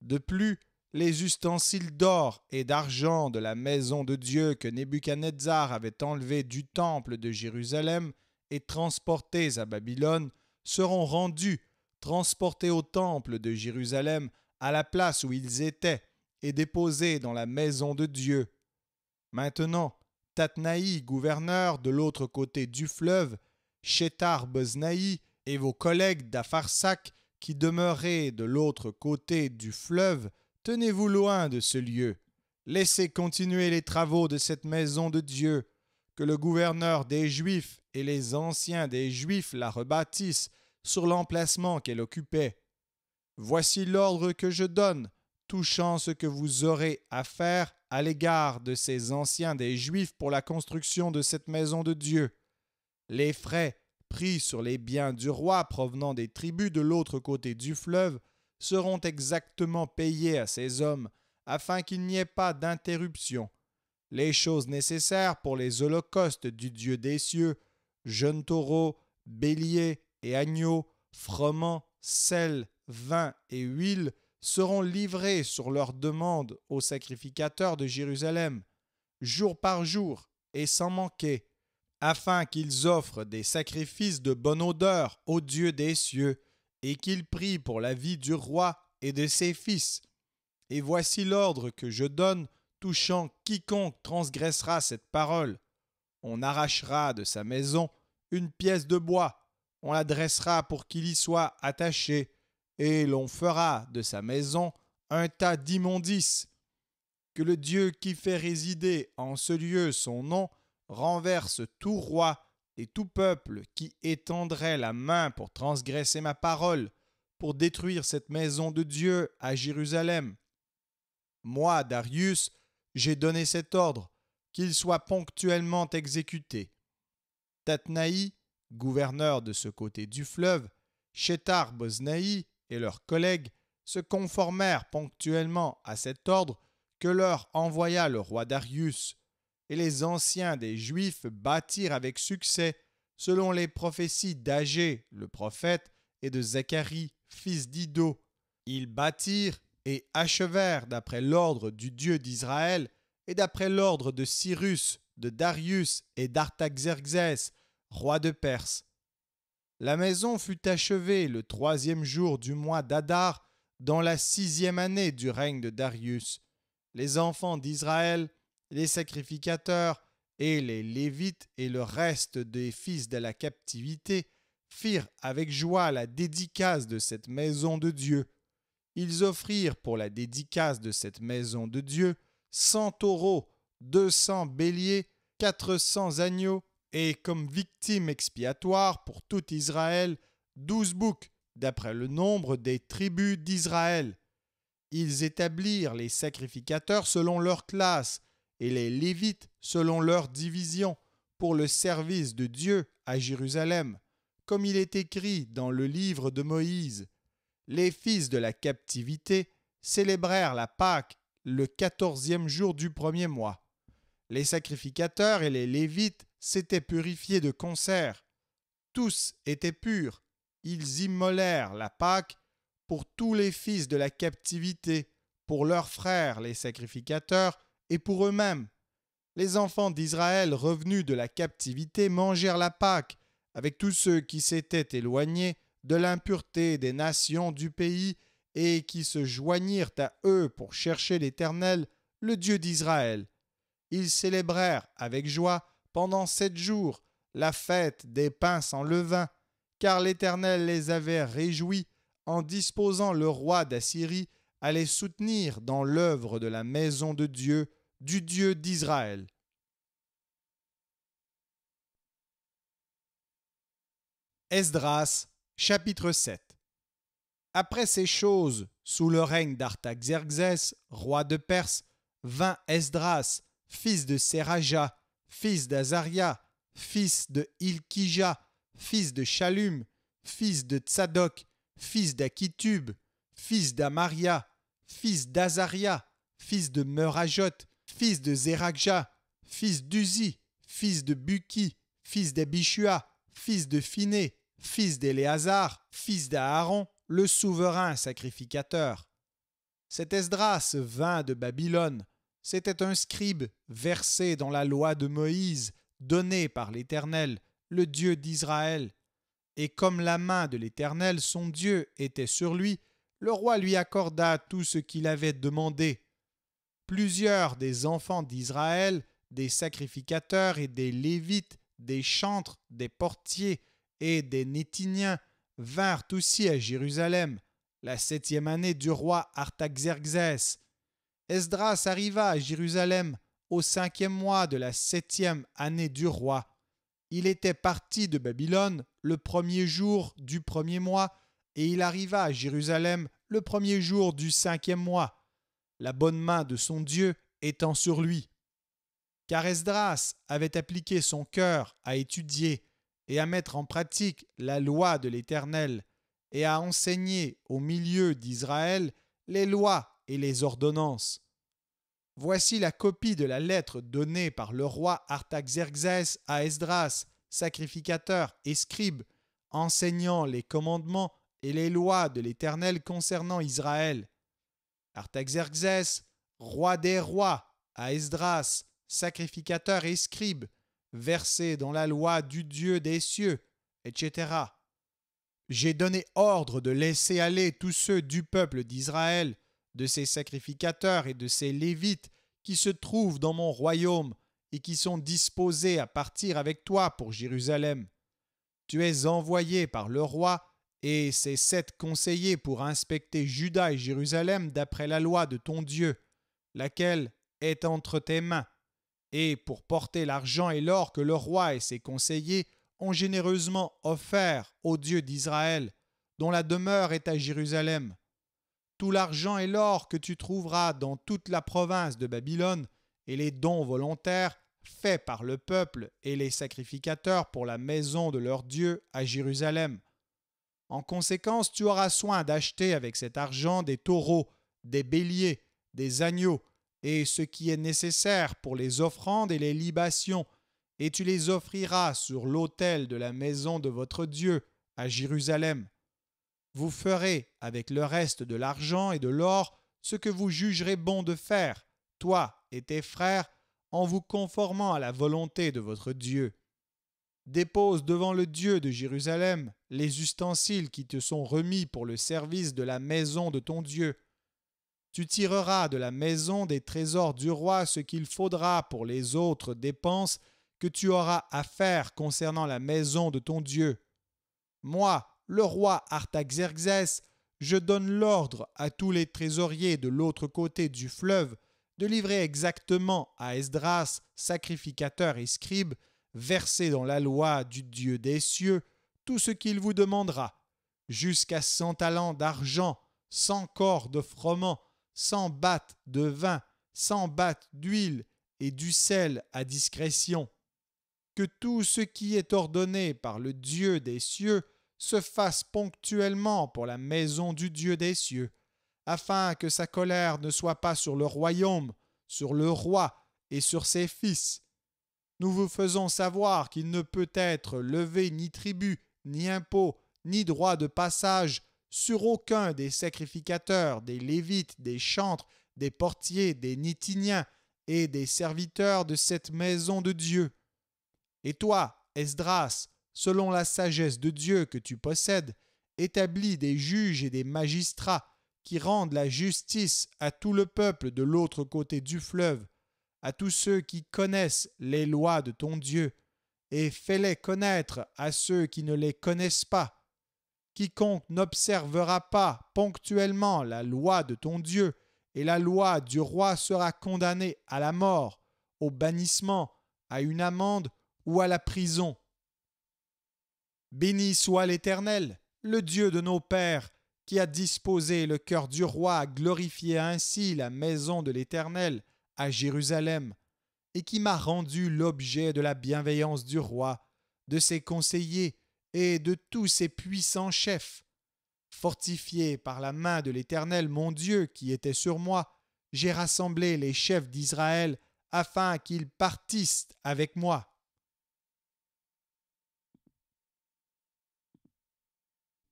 De plus, les ustensiles d'or et d'argent de la maison de Dieu que Nebuchadnezzar avait enlevés du temple de Jérusalem et transportés à Babylone seront rendus, transportés au temple de Jérusalem à la place où ils étaient et déposés dans la maison de Dieu. Maintenant, Tatnaï, gouverneur de l'autre côté du fleuve, Boznaï, et vos collègues d'Afarsac qui demeuraient de l'autre côté du fleuve, tenez-vous loin de ce lieu. Laissez continuer les travaux de cette maison de Dieu, que le gouverneur des Juifs et les anciens des Juifs la rebâtissent sur l'emplacement qu'elle occupait. Voici l'ordre que je donne touchant ce que vous aurez à faire à l'égard de ces anciens des Juifs pour la construction de cette maison de Dieu. Les frais sur les biens du roi provenant des tribus de l'autre côté du fleuve seront exactement payés à ces hommes, afin qu'il n'y ait pas d'interruption. Les choses nécessaires pour les holocaustes du Dieu des cieux, jeunes taureaux, béliers et agneaux, froment, sel, vin et huile, seront livrés sur leur demande aux sacrificateurs de Jérusalem, jour par jour et sans manquer afin qu'ils offrent des sacrifices de bonne odeur aux Dieu des cieux, et qu'ils prient pour la vie du roi et de ses fils. Et voici l'ordre que je donne touchant quiconque transgressera cette parole. On arrachera de sa maison une pièce de bois, on la dressera pour qu'il y soit attaché, et l'on fera de sa maison un tas d'immondices. Que le Dieu qui fait résider en ce lieu son nom renverse tout roi et tout peuple qui étendrait la main pour transgresser ma parole, pour détruire cette maison de Dieu à Jérusalem. Moi, Darius, j'ai donné cet ordre, qu'il soit ponctuellement exécuté. Tatnaï, gouverneur de ce côté du fleuve, Chétar bosnaï et leurs collègues se conformèrent ponctuellement à cet ordre que leur envoya le roi Darius et les anciens des Juifs bâtirent avec succès, selon les prophéties d'Agé, le prophète, et de Zacharie, fils d'Ido. Ils bâtirent et achevèrent d'après l'ordre du Dieu d'Israël et d'après l'ordre de Cyrus, de Darius et d'Artaxerxès, roi de Perse. La maison fut achevée le troisième jour du mois d'Adar, dans la sixième année du règne de Darius. Les enfants d'Israël les sacrificateurs et les Lévites et le reste des fils de la captivité firent avec joie la dédicace de cette maison de Dieu. Ils offrirent pour la dédicace de cette maison de Dieu cent taureaux, deux cents béliers, quatre cents agneaux, et comme victime expiatoire pour tout Israël, douze boucs, d'après le nombre des tribus d'Israël. Ils établirent les sacrificateurs selon leur classe, et les Lévites selon leur division pour le service de Dieu à Jérusalem, comme il est écrit dans le livre de Moïse. Les fils de la captivité célébrèrent la Pâque le quatorzième jour du premier mois. Les sacrificateurs et les Lévites s'étaient purifiés de concert. Tous étaient purs. Ils immolèrent la Pâque pour tous les fils de la captivité, pour leurs frères les sacrificateurs, et pour eux-mêmes. Les enfants d'Israël revenus de la captivité mangèrent la Pâque avec tous ceux qui s'étaient éloignés de l'impureté des nations du pays et qui se joignirent à eux pour chercher l'Éternel, le Dieu d'Israël. Ils célébrèrent avec joie pendant sept jours la fête des pains sans levain, car l'Éternel les avait réjouis en disposant le roi d'Assyrie à les soutenir dans l'œuvre de la maison de Dieu du Dieu d'Israël. Esdras chapitre 7 Après ces choses, sous le règne d'Artaxerxès, roi de Perse, vint Esdras, fils de Seraja, fils d'Azaria, fils de Ilkija, fils de Chalum, fils de Tsadok, fils d'Akitub, fils d'Amaria, fils d'Azaria, fils de Meurajot, fils de Zerakja, fils d'Uzi, fils de Buki, fils d'Abishua, fils de Phiné, fils d'Éléazar, fils d'Aaron, le souverain sacrificateur. Cet Esdras vint de Babylone. C'était un scribe versé dans la loi de Moïse, donnée par l'Éternel, le Dieu d'Israël. Et comme la main de l'Éternel, son Dieu, était sur lui, le roi lui accorda tout ce qu'il avait demandé Plusieurs des enfants d'Israël, des sacrificateurs et des Lévites, des chantres, des portiers et des Nétiniens vinrent aussi à Jérusalem, la septième année du roi Artaxerxès. Esdras arriva à Jérusalem au cinquième mois de la septième année du roi. Il était parti de Babylone le premier jour du premier mois, et il arriva à Jérusalem le premier jour du cinquième mois la bonne main de son Dieu étant sur lui. Car Esdras avait appliqué son cœur à étudier et à mettre en pratique la loi de l'Éternel, et à enseigner au milieu d'Israël les lois et les ordonnances. Voici la copie de la lettre donnée par le roi Artaxerxès à Esdras, sacrificateur et scribe, enseignant les commandements et les lois de l'Éternel concernant Israël. « Artaxerxes, roi des rois, à Esdras, sacrificateur et scribe, versé dans la loi du Dieu des cieux, etc. J'ai donné ordre de laisser aller tous ceux du peuple d'Israël, de ses sacrificateurs et de ses Lévites qui se trouvent dans mon royaume et qui sont disposés à partir avec toi pour Jérusalem. Tu es envoyé par le roi et ses sept conseillers pour inspecter Juda et Jérusalem d'après la loi de ton Dieu, laquelle est entre tes mains, et pour porter l'argent et l'or que le roi et ses conseillers ont généreusement offert au Dieu d'Israël, dont la demeure est à Jérusalem. Tout l'argent et l'or que tu trouveras dans toute la province de Babylone, et les dons volontaires faits par le peuple et les sacrificateurs pour la maison de leur Dieu à Jérusalem en conséquence, tu auras soin d'acheter avec cet argent des taureaux, des béliers, des agneaux, et ce qui est nécessaire pour les offrandes et les libations, et tu les offriras sur l'autel de la maison de votre Dieu à Jérusalem. Vous ferez avec le reste de l'argent et de l'or ce que vous jugerez bon de faire, toi et tes frères, en vous conformant à la volonté de votre Dieu. Dépose devant le Dieu de Jérusalem les ustensiles qui te sont remis pour le service de la maison de ton Dieu. Tu tireras de la maison des trésors du roi ce qu'il faudra pour les autres dépenses que tu auras à faire concernant la maison de ton Dieu. Moi, le roi Artaxerxès, je donne l'ordre à tous les trésoriers de l'autre côté du fleuve de livrer exactement à Esdras, sacrificateur et scribe, Versez dans la loi du Dieu des cieux tout ce qu'il vous demandera, jusqu'à cent talents d'argent, cent corps de froment, cent battes de vin, cent battes d'huile et du sel à discrétion. Que tout ce qui est ordonné par le Dieu des cieux se fasse ponctuellement pour la maison du Dieu des cieux, afin que sa colère ne soit pas sur le royaume, sur le roi et sur ses fils, nous vous faisons savoir qu'il ne peut être levé ni tribut, ni impôt, ni droit de passage sur aucun des sacrificateurs, des lévites, des chantres, des portiers, des nitiniens et des serviteurs de cette maison de Dieu. Et toi, Esdras, selon la sagesse de Dieu que tu possèdes, établis des juges et des magistrats qui rendent la justice à tout le peuple de l'autre côté du fleuve, à tous ceux qui connaissent les lois de ton Dieu, et fais-les connaître à ceux qui ne les connaissent pas. Quiconque n'observera pas ponctuellement la loi de ton Dieu et la loi du roi sera condamné à la mort, au bannissement, à une amende ou à la prison. Béni soit l'Éternel, le Dieu de nos pères, qui a disposé le cœur du roi à glorifier ainsi la maison de l'Éternel, à Jérusalem, et qui m'a rendu l'objet de la bienveillance du roi, de ses conseillers et de tous ses puissants chefs. Fortifié par la main de l'Éternel mon Dieu qui était sur moi, j'ai rassemblé les chefs d'Israël afin qu'ils partissent avec moi.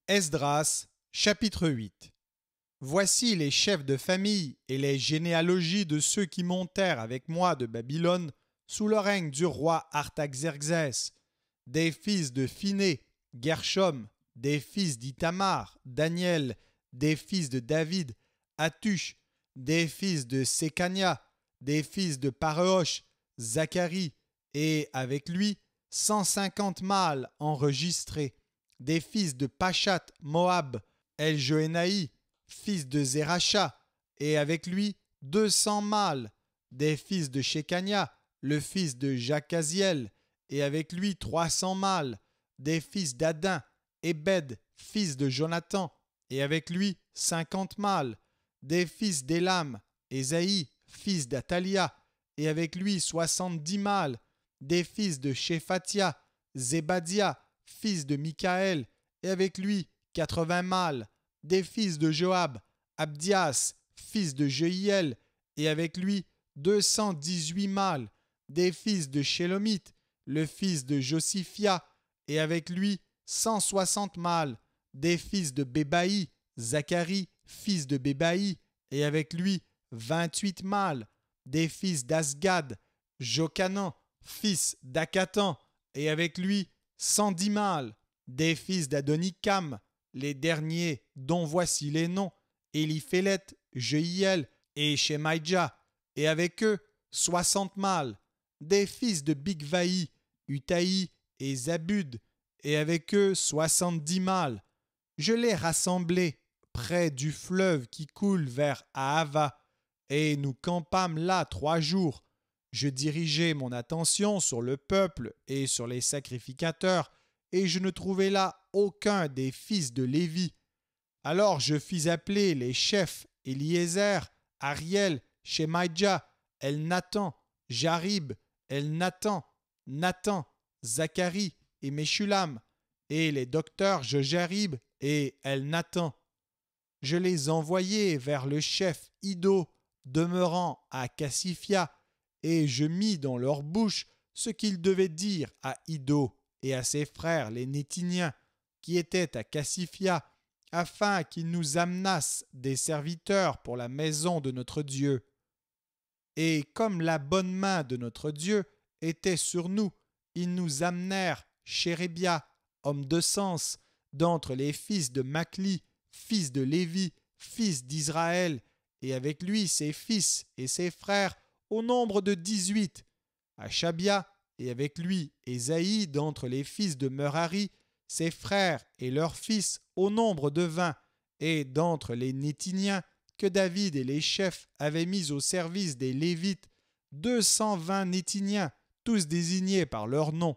Esdras chapitre 8 Voici les chefs de famille et les généalogies de ceux qui montèrent avec moi de Babylone sous le règne du roi Artaxerxès, des fils de Phinée, Gershom, des fils d'Itamar, Daniel, des fils de David, Atush, des fils de Sécania, des fils de Pareosh, Zacharie, et avec lui cent cinquante mâles enregistrés, des fils de Pachat, Moab, el fils de Zéracha, et avec lui deux cents mâles, des fils de Shekania, le fils de Jacaziel, et avec lui trois cents mâles, des fils d'Adin, Ebed, fils de Jonathan, et avec lui cinquante mâles, des fils d'Élam, Ésaïe, fils d'Atalia, et avec lui soixante-dix mâles, des fils de Shephatia, Zébadia, fils de Michaël, et avec lui quatre-vingts mâles, des fils de Joab, Abdias, fils de Jehiel, et avec lui 218 mâles, des fils de Shélomite, le fils de Josiphia, et avec lui 160 mâles, des fils de Bébaï, Zacharie, fils de Bébaï, et avec lui vingt-huit mâles, des fils d'Asgad, Jocanan, fils d'Akatan, et avec lui 110 mâles, des fils d'Adonikam, les derniers dont voici les noms, Eliphelet, Jehiel et Shemaïja, et avec eux soixante mâles, des fils de Bigvaï, Utaï et Zabud, et avec eux soixante-dix mâles. Je les rassemblai près du fleuve qui coule vers Ahava, et nous campâmes là trois jours. Je dirigeai mon attention sur le peuple et sur les sacrificateurs, et je ne trouvai là aucun des fils de Lévi. Alors je fis appeler les chefs Eliezer, Ariel, Shemaïja, El Nathan, Jarib, El Nathan, Nathan, Zacharie et Meshulam, et les docteurs Jojarib et El Nathan. Je les envoyai vers le chef Ido, demeurant à Cassifia, et je mis dans leur bouche ce qu'ils devaient dire à Ido et à ses frères les Nétiniens, qui était à Cassifia, afin qu'ils nous amenassent des serviteurs pour la maison de notre Dieu. Et comme la bonne main de notre Dieu était sur nous, ils nous amenèrent Chérébia, homme de sens, d'entre les fils de Macli, fils de Lévi, fils d'Israël, et avec lui ses fils et ses frères, au nombre de dix-huit, à Shabia, et avec lui Esaïe, d'entre les fils de Merari, ses frères et leurs fils au nombre de vingt, et d'entre les Nétiniens que David et les chefs avaient mis au service des Lévites, deux cent vingt Nétiniens, tous désignés par leur nom.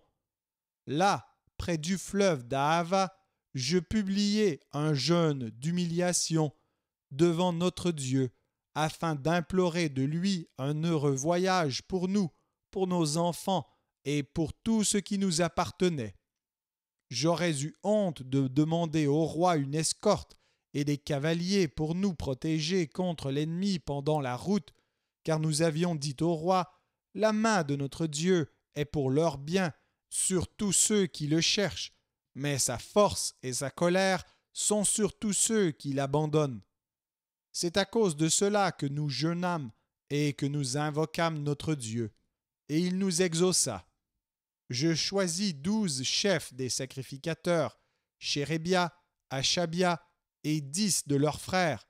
Là, près du fleuve d'Ahava, je publiai un jeûne d'humiliation devant notre Dieu, afin d'implorer de lui un heureux voyage pour nous, pour nos enfants et pour tout ce qui nous appartenait. J'aurais eu honte de demander au roi une escorte et des cavaliers pour nous protéger contre l'ennemi pendant la route, car nous avions dit au roi, La main de notre Dieu est pour leur bien, sur tous ceux qui le cherchent, mais sa force et sa colère sont sur tous ceux qui l'abandonnent. C'est à cause de cela que nous jeûnâmes et que nous invoquâmes notre Dieu, et il nous exauça. Je choisis douze chefs des sacrificateurs, Chérébia, Achabia et dix de leurs frères.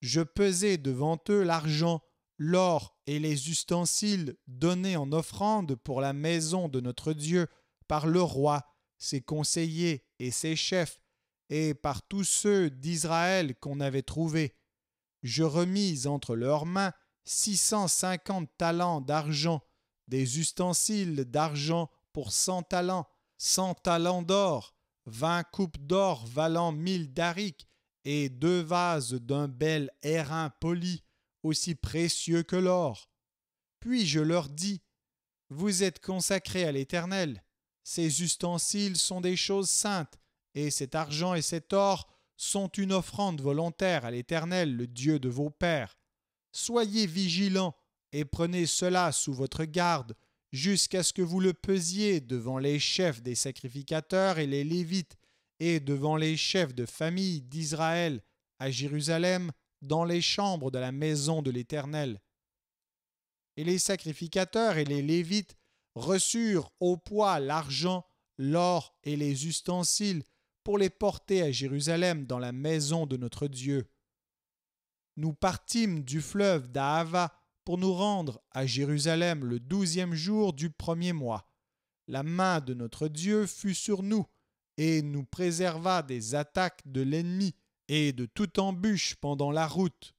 Je pesai devant eux l'argent, l'or et les ustensiles donnés en offrande pour la maison de notre Dieu par le roi, ses conseillers et ses chefs, et par tous ceux d'Israël qu'on avait trouvés. Je remis entre leurs mains six cent cinquante talents d'argent, des ustensiles d'argent pour cent talents, cent talents d'or, vingt coupes d'or valant mille darics, et deux vases d'un bel airain poli, aussi précieux que l'or. Puis je leur dis, Vous êtes consacrés à l'Éternel, ces ustensiles sont des choses saintes, et cet argent et cet or sont une offrande volontaire à l'Éternel, le Dieu de vos pères. Soyez vigilants et prenez cela sous votre garde jusqu'à ce que vous le pesiez devant les chefs des sacrificateurs et les Lévites, et devant les chefs de famille d'Israël à Jérusalem, dans les chambres de la maison de l'Éternel. Et les sacrificateurs et les Lévites reçurent au poids l'argent, l'or et les ustensiles pour les porter à Jérusalem dans la maison de notre Dieu. Nous partîmes du fleuve d'Ahava pour nous rendre à Jérusalem le douzième jour du premier mois. La main de notre Dieu fut sur nous, et nous préserva des attaques de l'ennemi et de toute embûche pendant la route.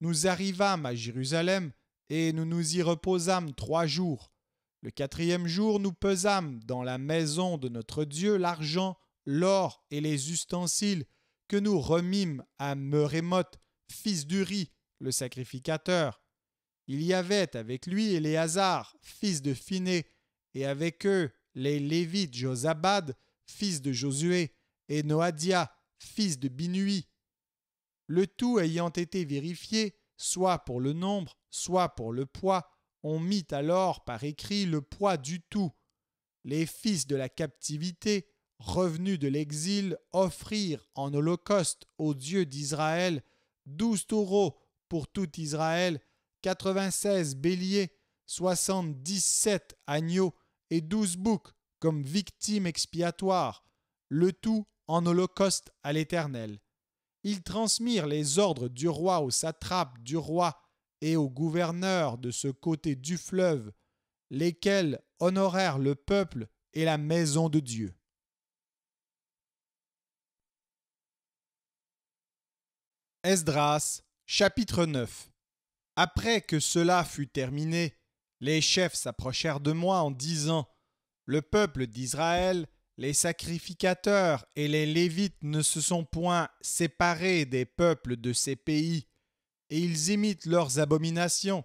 Nous arrivâmes à Jérusalem, et nous nous y reposâmes trois jours. Le quatrième jour, nous pesâmes dans la maison de notre Dieu l'argent, l'or et les ustensiles que nous remîmes à Meurémoth, fils d'Uri, le sacrificateur. Il y avait avec lui Éléazar, fils de Phinée, et avec eux les Lévites Josabad, fils de Josué, et Noadia, fils de Binui. Le tout ayant été vérifié, soit pour le nombre, soit pour le poids, on mit alors par écrit le poids du tout. Les fils de la captivité, revenus de l'exil, offrirent en holocauste aux dieux d'Israël douze taureaux pour tout Israël, 96 béliers, 77 agneaux et 12 boucs comme victimes expiatoires, le tout en holocauste à l'Éternel. Ils transmirent les ordres du roi aux satrapes du roi et aux gouverneurs de ce côté du fleuve, lesquels honorèrent le peuple et la maison de Dieu. Esdras, chapitre 9 après que cela fut terminé, les chefs s'approchèrent de moi en disant Le peuple d'Israël, les sacrificateurs et les Lévites ne se sont point séparés des peuples de ces pays, et ils imitent leurs abominations,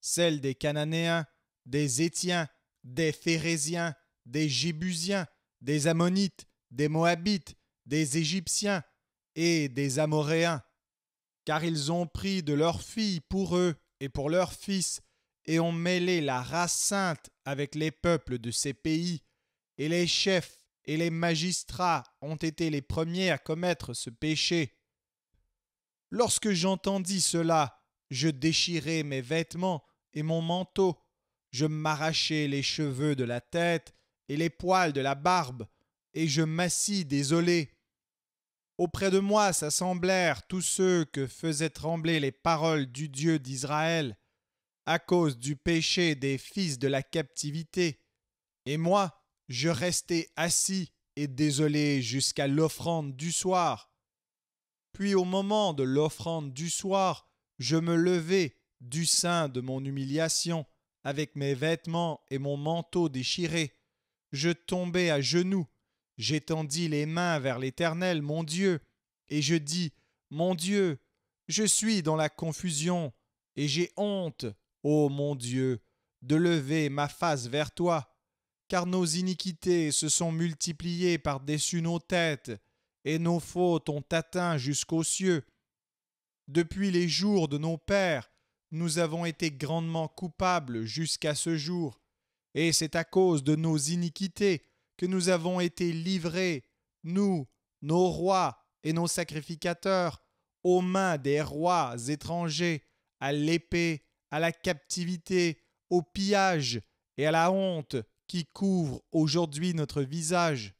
celles des Cananéens, des Étiens, des Phérésiens, des Jébusiens, des Ammonites, des Moabites, des Égyptiens et des Amoréens car ils ont pris de leurs filles pour eux et pour leurs fils, et ont mêlé la race sainte avec les peuples de ces pays, et les chefs et les magistrats ont été les premiers à commettre ce péché. Lorsque j'entendis cela, je déchirai mes vêtements et mon manteau, je m'arrachai les cheveux de la tête et les poils de la barbe, et je m'assis désolé. Auprès de moi s'assemblèrent tous ceux que faisaient trembler les paroles du Dieu d'Israël à cause du péché des fils de la captivité. Et moi, je restai assis et désolé jusqu'à l'offrande du soir. Puis au moment de l'offrande du soir, je me levai du sein de mon humiliation, avec mes vêtements et mon manteau déchirés. Je tombai à genoux J'étendis les mains vers l'Éternel, mon Dieu, et je dis, Mon Dieu, je suis dans la confusion, et j'ai honte, ô mon Dieu, de lever ma face vers toi, car nos iniquités se sont multipliées par-dessus nos têtes, et nos fautes ont atteint jusqu'aux cieux. Depuis les jours de nos pères, nous avons été grandement coupables jusqu'à ce jour, et c'est à cause de nos iniquités que nous avons été livrés, nous, nos rois et nos sacrificateurs, aux mains des rois étrangers, à l'épée, à la captivité, au pillage et à la honte qui couvre aujourd'hui notre visage.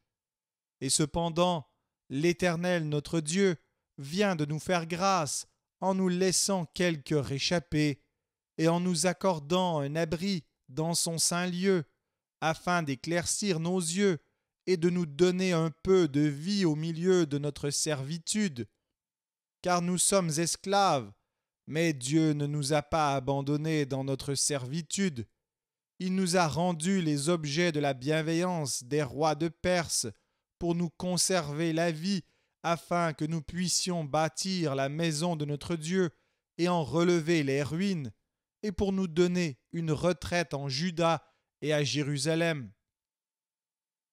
Et cependant, l'Éternel notre Dieu vient de nous faire grâce en nous laissant quelques réchappés et en nous accordant un abri dans son saint lieu afin d'éclaircir nos yeux et de nous donner un peu de vie au milieu de notre servitude, car nous sommes esclaves, mais Dieu ne nous a pas abandonnés dans notre servitude. Il nous a rendus les objets de la bienveillance des rois de Perse pour nous conserver la vie, afin que nous puissions bâtir la maison de notre Dieu et en relever les ruines, et pour nous donner une retraite en Juda et à Jérusalem.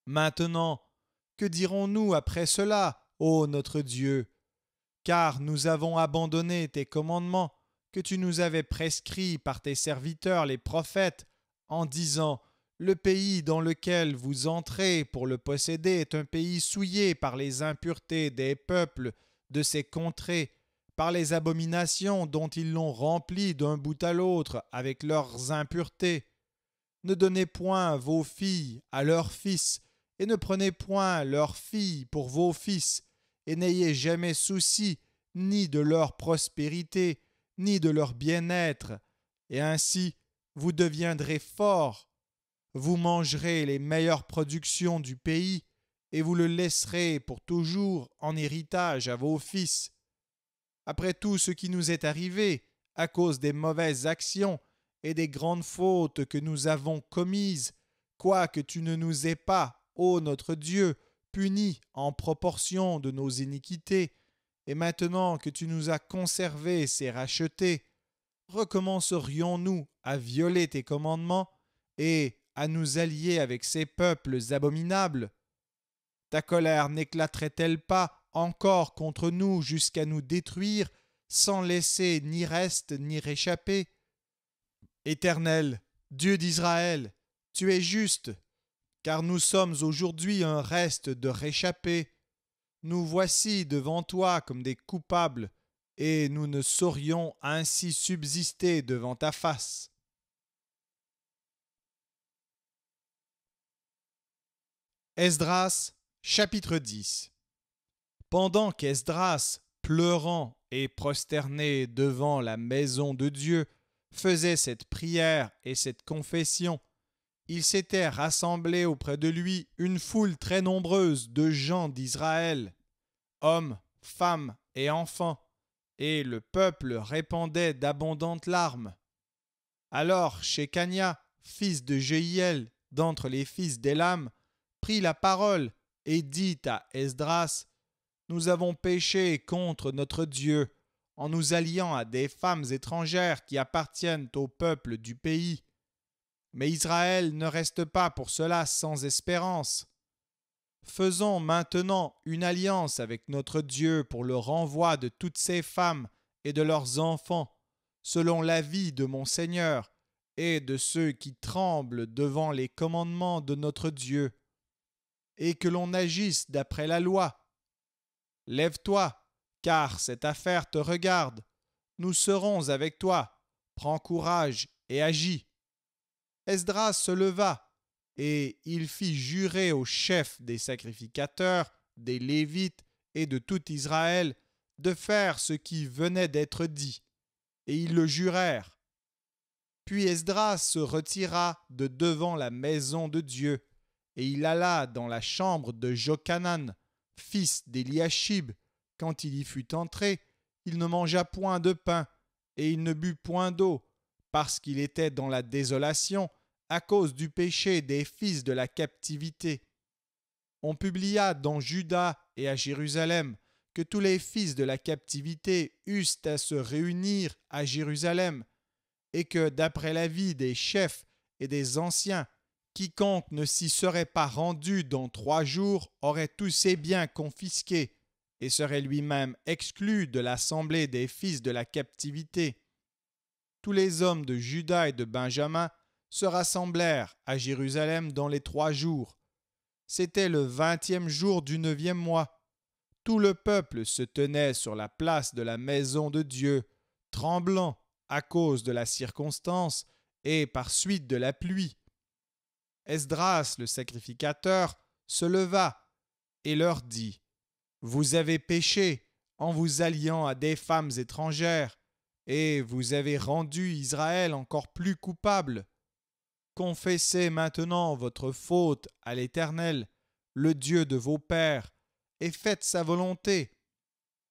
Maintenant, que dirons-nous après cela, ô notre Dieu Car nous avons abandonné tes commandements que tu nous avais prescrits par tes serviteurs les prophètes, en disant Le pays dans lequel vous entrez pour le posséder est un pays souillé par les impuretés des peuples de ces contrées, par les abominations dont ils l'ont rempli d'un bout à l'autre avec leurs impuretés. Ne donnez point vos filles à leurs fils, et ne prenez point leurs filles pour vos fils, et n'ayez jamais souci ni de leur prospérité, ni de leur bien-être, et ainsi vous deviendrez forts. Vous mangerez les meilleures productions du pays, et vous le laisserez pour toujours en héritage à vos fils. Après tout ce qui nous est arrivé, à cause des mauvaises actions et des grandes fautes que nous avons commises, quoique tu ne nous aies pas, ô notre Dieu, puni en proportion de nos iniquités, et maintenant que tu nous as conservés ces rachetés, recommencerions-nous à violer tes commandements et à nous allier avec ces peuples abominables Ta colère n'éclaterait-elle pas encore contre nous jusqu'à nous détruire sans laisser ni reste ni réchapper Éternel, Dieu d'Israël, tu es juste, car nous sommes aujourd'hui un reste de réchappés. Nous voici devant toi comme des coupables, et nous ne saurions ainsi subsister devant ta face. Esdras chapitre 10 Pendant qu'Esdras, pleurant et prosterné devant la maison de Dieu, faisait cette prière et cette confession, il s'était rassemblé auprès de lui une foule très nombreuse de gens d'Israël, hommes, femmes et enfants, et le peuple répandait d'abondantes larmes. Alors Shekania, fils de Jehiel, d'entre les fils d'Élam, prit la parole et dit à Esdras Nous avons péché contre notre Dieu en nous alliant à des femmes étrangères qui appartiennent au peuple du pays. Mais Israël ne reste pas pour cela sans espérance. Faisons maintenant une alliance avec notre Dieu pour le renvoi de toutes ces femmes et de leurs enfants, selon l'avis de mon Seigneur et de ceux qui tremblent devant les commandements de notre Dieu, et que l'on agisse d'après la loi. Lève-toi, car cette affaire te regarde. Nous serons avec toi. Prends courage et agis. Esdras se leva, et il fit jurer au chef des sacrificateurs, des Lévites et de tout Israël de faire ce qui venait d'être dit. Et ils le jurèrent. Puis Esdras se retira de devant la maison de Dieu, et il alla dans la chambre de Jochanan, fils d'Eliashib, quand il y fut entré, il ne mangea point de pain, et il ne but point d'eau, parce qu'il était dans la désolation à cause du péché des fils de la captivité. On publia dans Juda et à Jérusalem que tous les fils de la captivité eussent à se réunir à Jérusalem, et que, d'après l'avis des chefs et des anciens, quiconque ne s'y serait pas rendu dans trois jours aurait tous ses biens confisqués et serait lui-même exclu de l'assemblée des fils de la captivité. Tous les hommes de Juda et de Benjamin se rassemblèrent à Jérusalem dans les trois jours. C'était le vingtième jour du neuvième mois. Tout le peuple se tenait sur la place de la maison de Dieu, tremblant à cause de la circonstance et par suite de la pluie. Esdras le sacrificateur se leva et leur dit vous avez péché en vous alliant à des femmes étrangères, et vous avez rendu Israël encore plus coupable. Confessez maintenant votre faute à l'Éternel, le Dieu de vos pères, et faites sa volonté.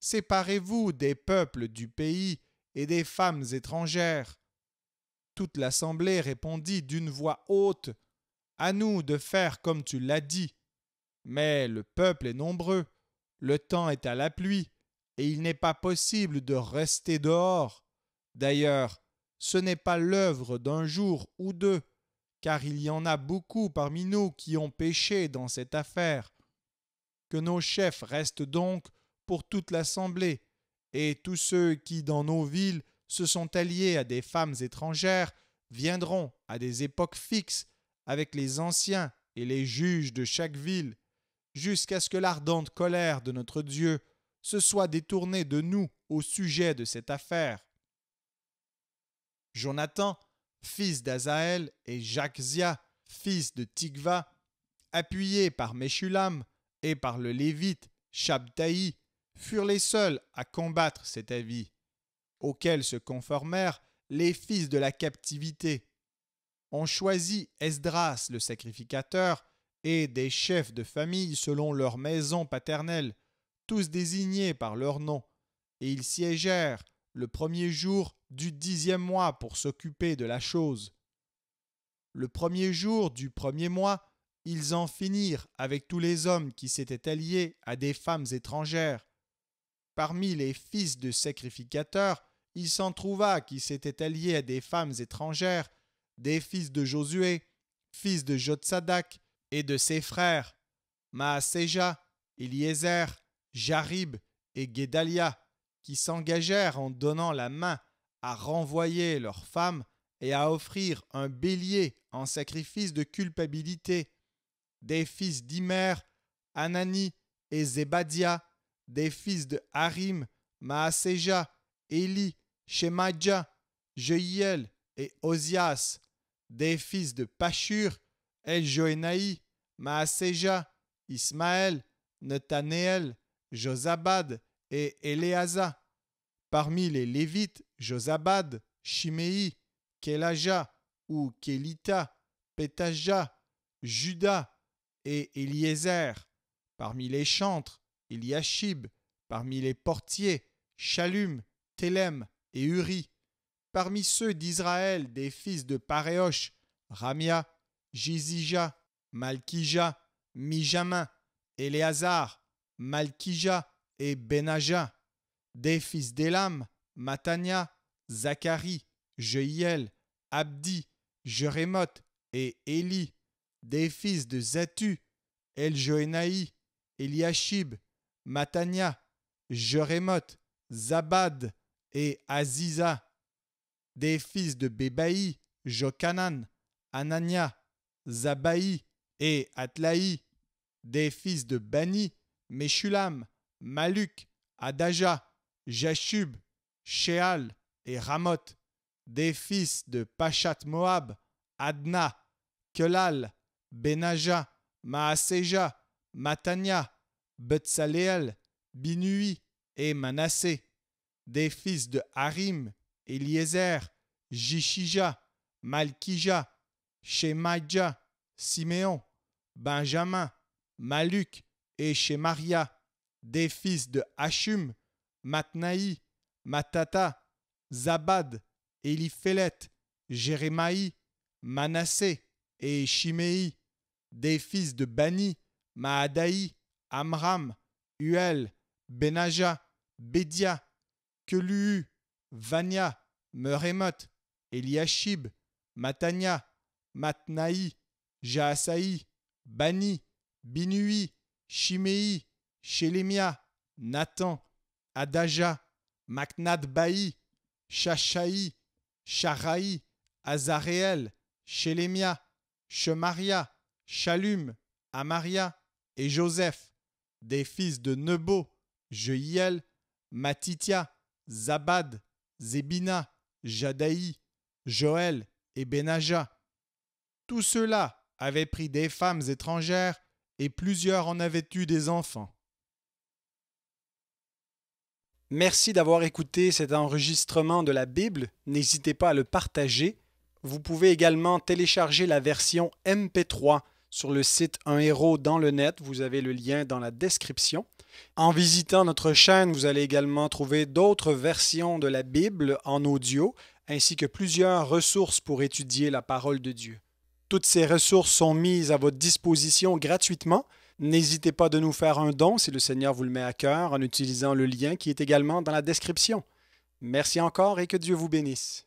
Séparez-vous des peuples du pays et des femmes étrangères. Toute l'assemblée répondit d'une voix haute, À nous de faire comme tu l'as dit. Mais le peuple est nombreux, le temps est à la pluie, et il n'est pas possible de rester dehors. D'ailleurs, ce n'est pas l'œuvre d'un jour ou deux, car il y en a beaucoup parmi nous qui ont péché dans cette affaire. Que nos chefs restent donc pour toute l'assemblée, et tous ceux qui dans nos villes se sont alliés à des femmes étrangères viendront à des époques fixes avec les anciens et les juges de chaque ville jusqu'à ce que l'ardente colère de notre Dieu se soit détournée de nous au sujet de cette affaire. Jonathan, fils d'Azaël, et Jacques-Zia, fils de Tigva, appuyés par Meshulam et par le Lévite Shabtaï, furent les seuls à combattre cet avis, auquel se conformèrent les fils de la captivité. On choisit Esdras le sacrificateur et des chefs de famille selon leur maison paternelle, tous désignés par leur nom, et ils siégèrent le premier jour du dixième mois pour s'occuper de la chose. Le premier jour du premier mois, ils en finirent avec tous les hommes qui s'étaient alliés à des femmes étrangères. Parmi les fils de sacrificateurs, il s'en trouva qui s'étaient alliés à des femmes étrangères, des fils de Josué, fils de Jotsadak, et de ses frères, Maaseja, Eliezer, Jarib et Gedalia, qui s'engagèrent en donnant la main à renvoyer leurs femmes et à offrir un bélier en sacrifice de culpabilité, des fils d'Imer, Anani et Zebadia, des fils de Harim, Maaseja, Eli, Shemadja, Jeiel et Ozias, des fils de Pachur, El Joénaï, Maaseja, Ismaël, Netanéel, Josabad et Eleaza. Parmi les Lévites, Josabad, Shimei, Kelaja ou Kelita, Pétaja, Judas et Eliezer. Parmi les chantres, Eliashib. Parmi les portiers, Chalum, Télem et Uri. Parmi ceux d'Israël, des fils de paréoche Ramia, Jizija, Malkija, Mijamin, Eleazar, Malkija et Benaja. Des fils d'Elam, Matania, Zacharie, Jeiel, Abdi, Jeremoth et Eli, Des fils de Zatu, Eljoenaï, Eliashib, Matania, Jeremoth, Zabad et Aziza. Des fils de Bébaï, Jokanan, Anania, Zabai et Atlaï, des fils de Bani, Meshulam, Maluk, Adaja, Jashub, Sheal et Ramoth, des fils de Pachat Moab, Adna, Kelal, Benaja, Maaseja, Matania, Betsaléal, Binui et Manassé, des fils de Harim, Eliezer, Jishija, Malkija, chez Shemaja, Siméon, Benjamin, Maluk et Maria, des fils de Hachum, Matnaï, Matata, Zabad, Eliphelet, Jérémaï, Manassé et Shimei, des fils de Bani, Maadaï, Amram, Uel, Benaja, Bedia, Kelu, Vania, Meremoth, Eliashib, Matania, Matnaï, Jaasaï, Bani, Binui, Shimei, Shélémia, Nathan, Adaja, Macnad-Baï, Chachaï, Charaï, Azareel, Shélémia, Shemaria, Shalum, Amaria et Joseph, des fils de Nebo, Jehiel, Matitia, Zabad, Zebina, Jadaï, Joël et Benaja, tout cela avait pris des femmes étrangères et plusieurs en avaient eu des enfants. Merci d'avoir écouté cet enregistrement de la Bible. N'hésitez pas à le partager. Vous pouvez également télécharger la version MP3 sur le site Un héros dans le net. Vous avez le lien dans la description. En visitant notre chaîne, vous allez également trouver d'autres versions de la Bible en audio, ainsi que plusieurs ressources pour étudier la parole de Dieu. Toutes ces ressources sont mises à votre disposition gratuitement. N'hésitez pas de nous faire un don si le Seigneur vous le met à cœur en utilisant le lien qui est également dans la description. Merci encore et que Dieu vous bénisse.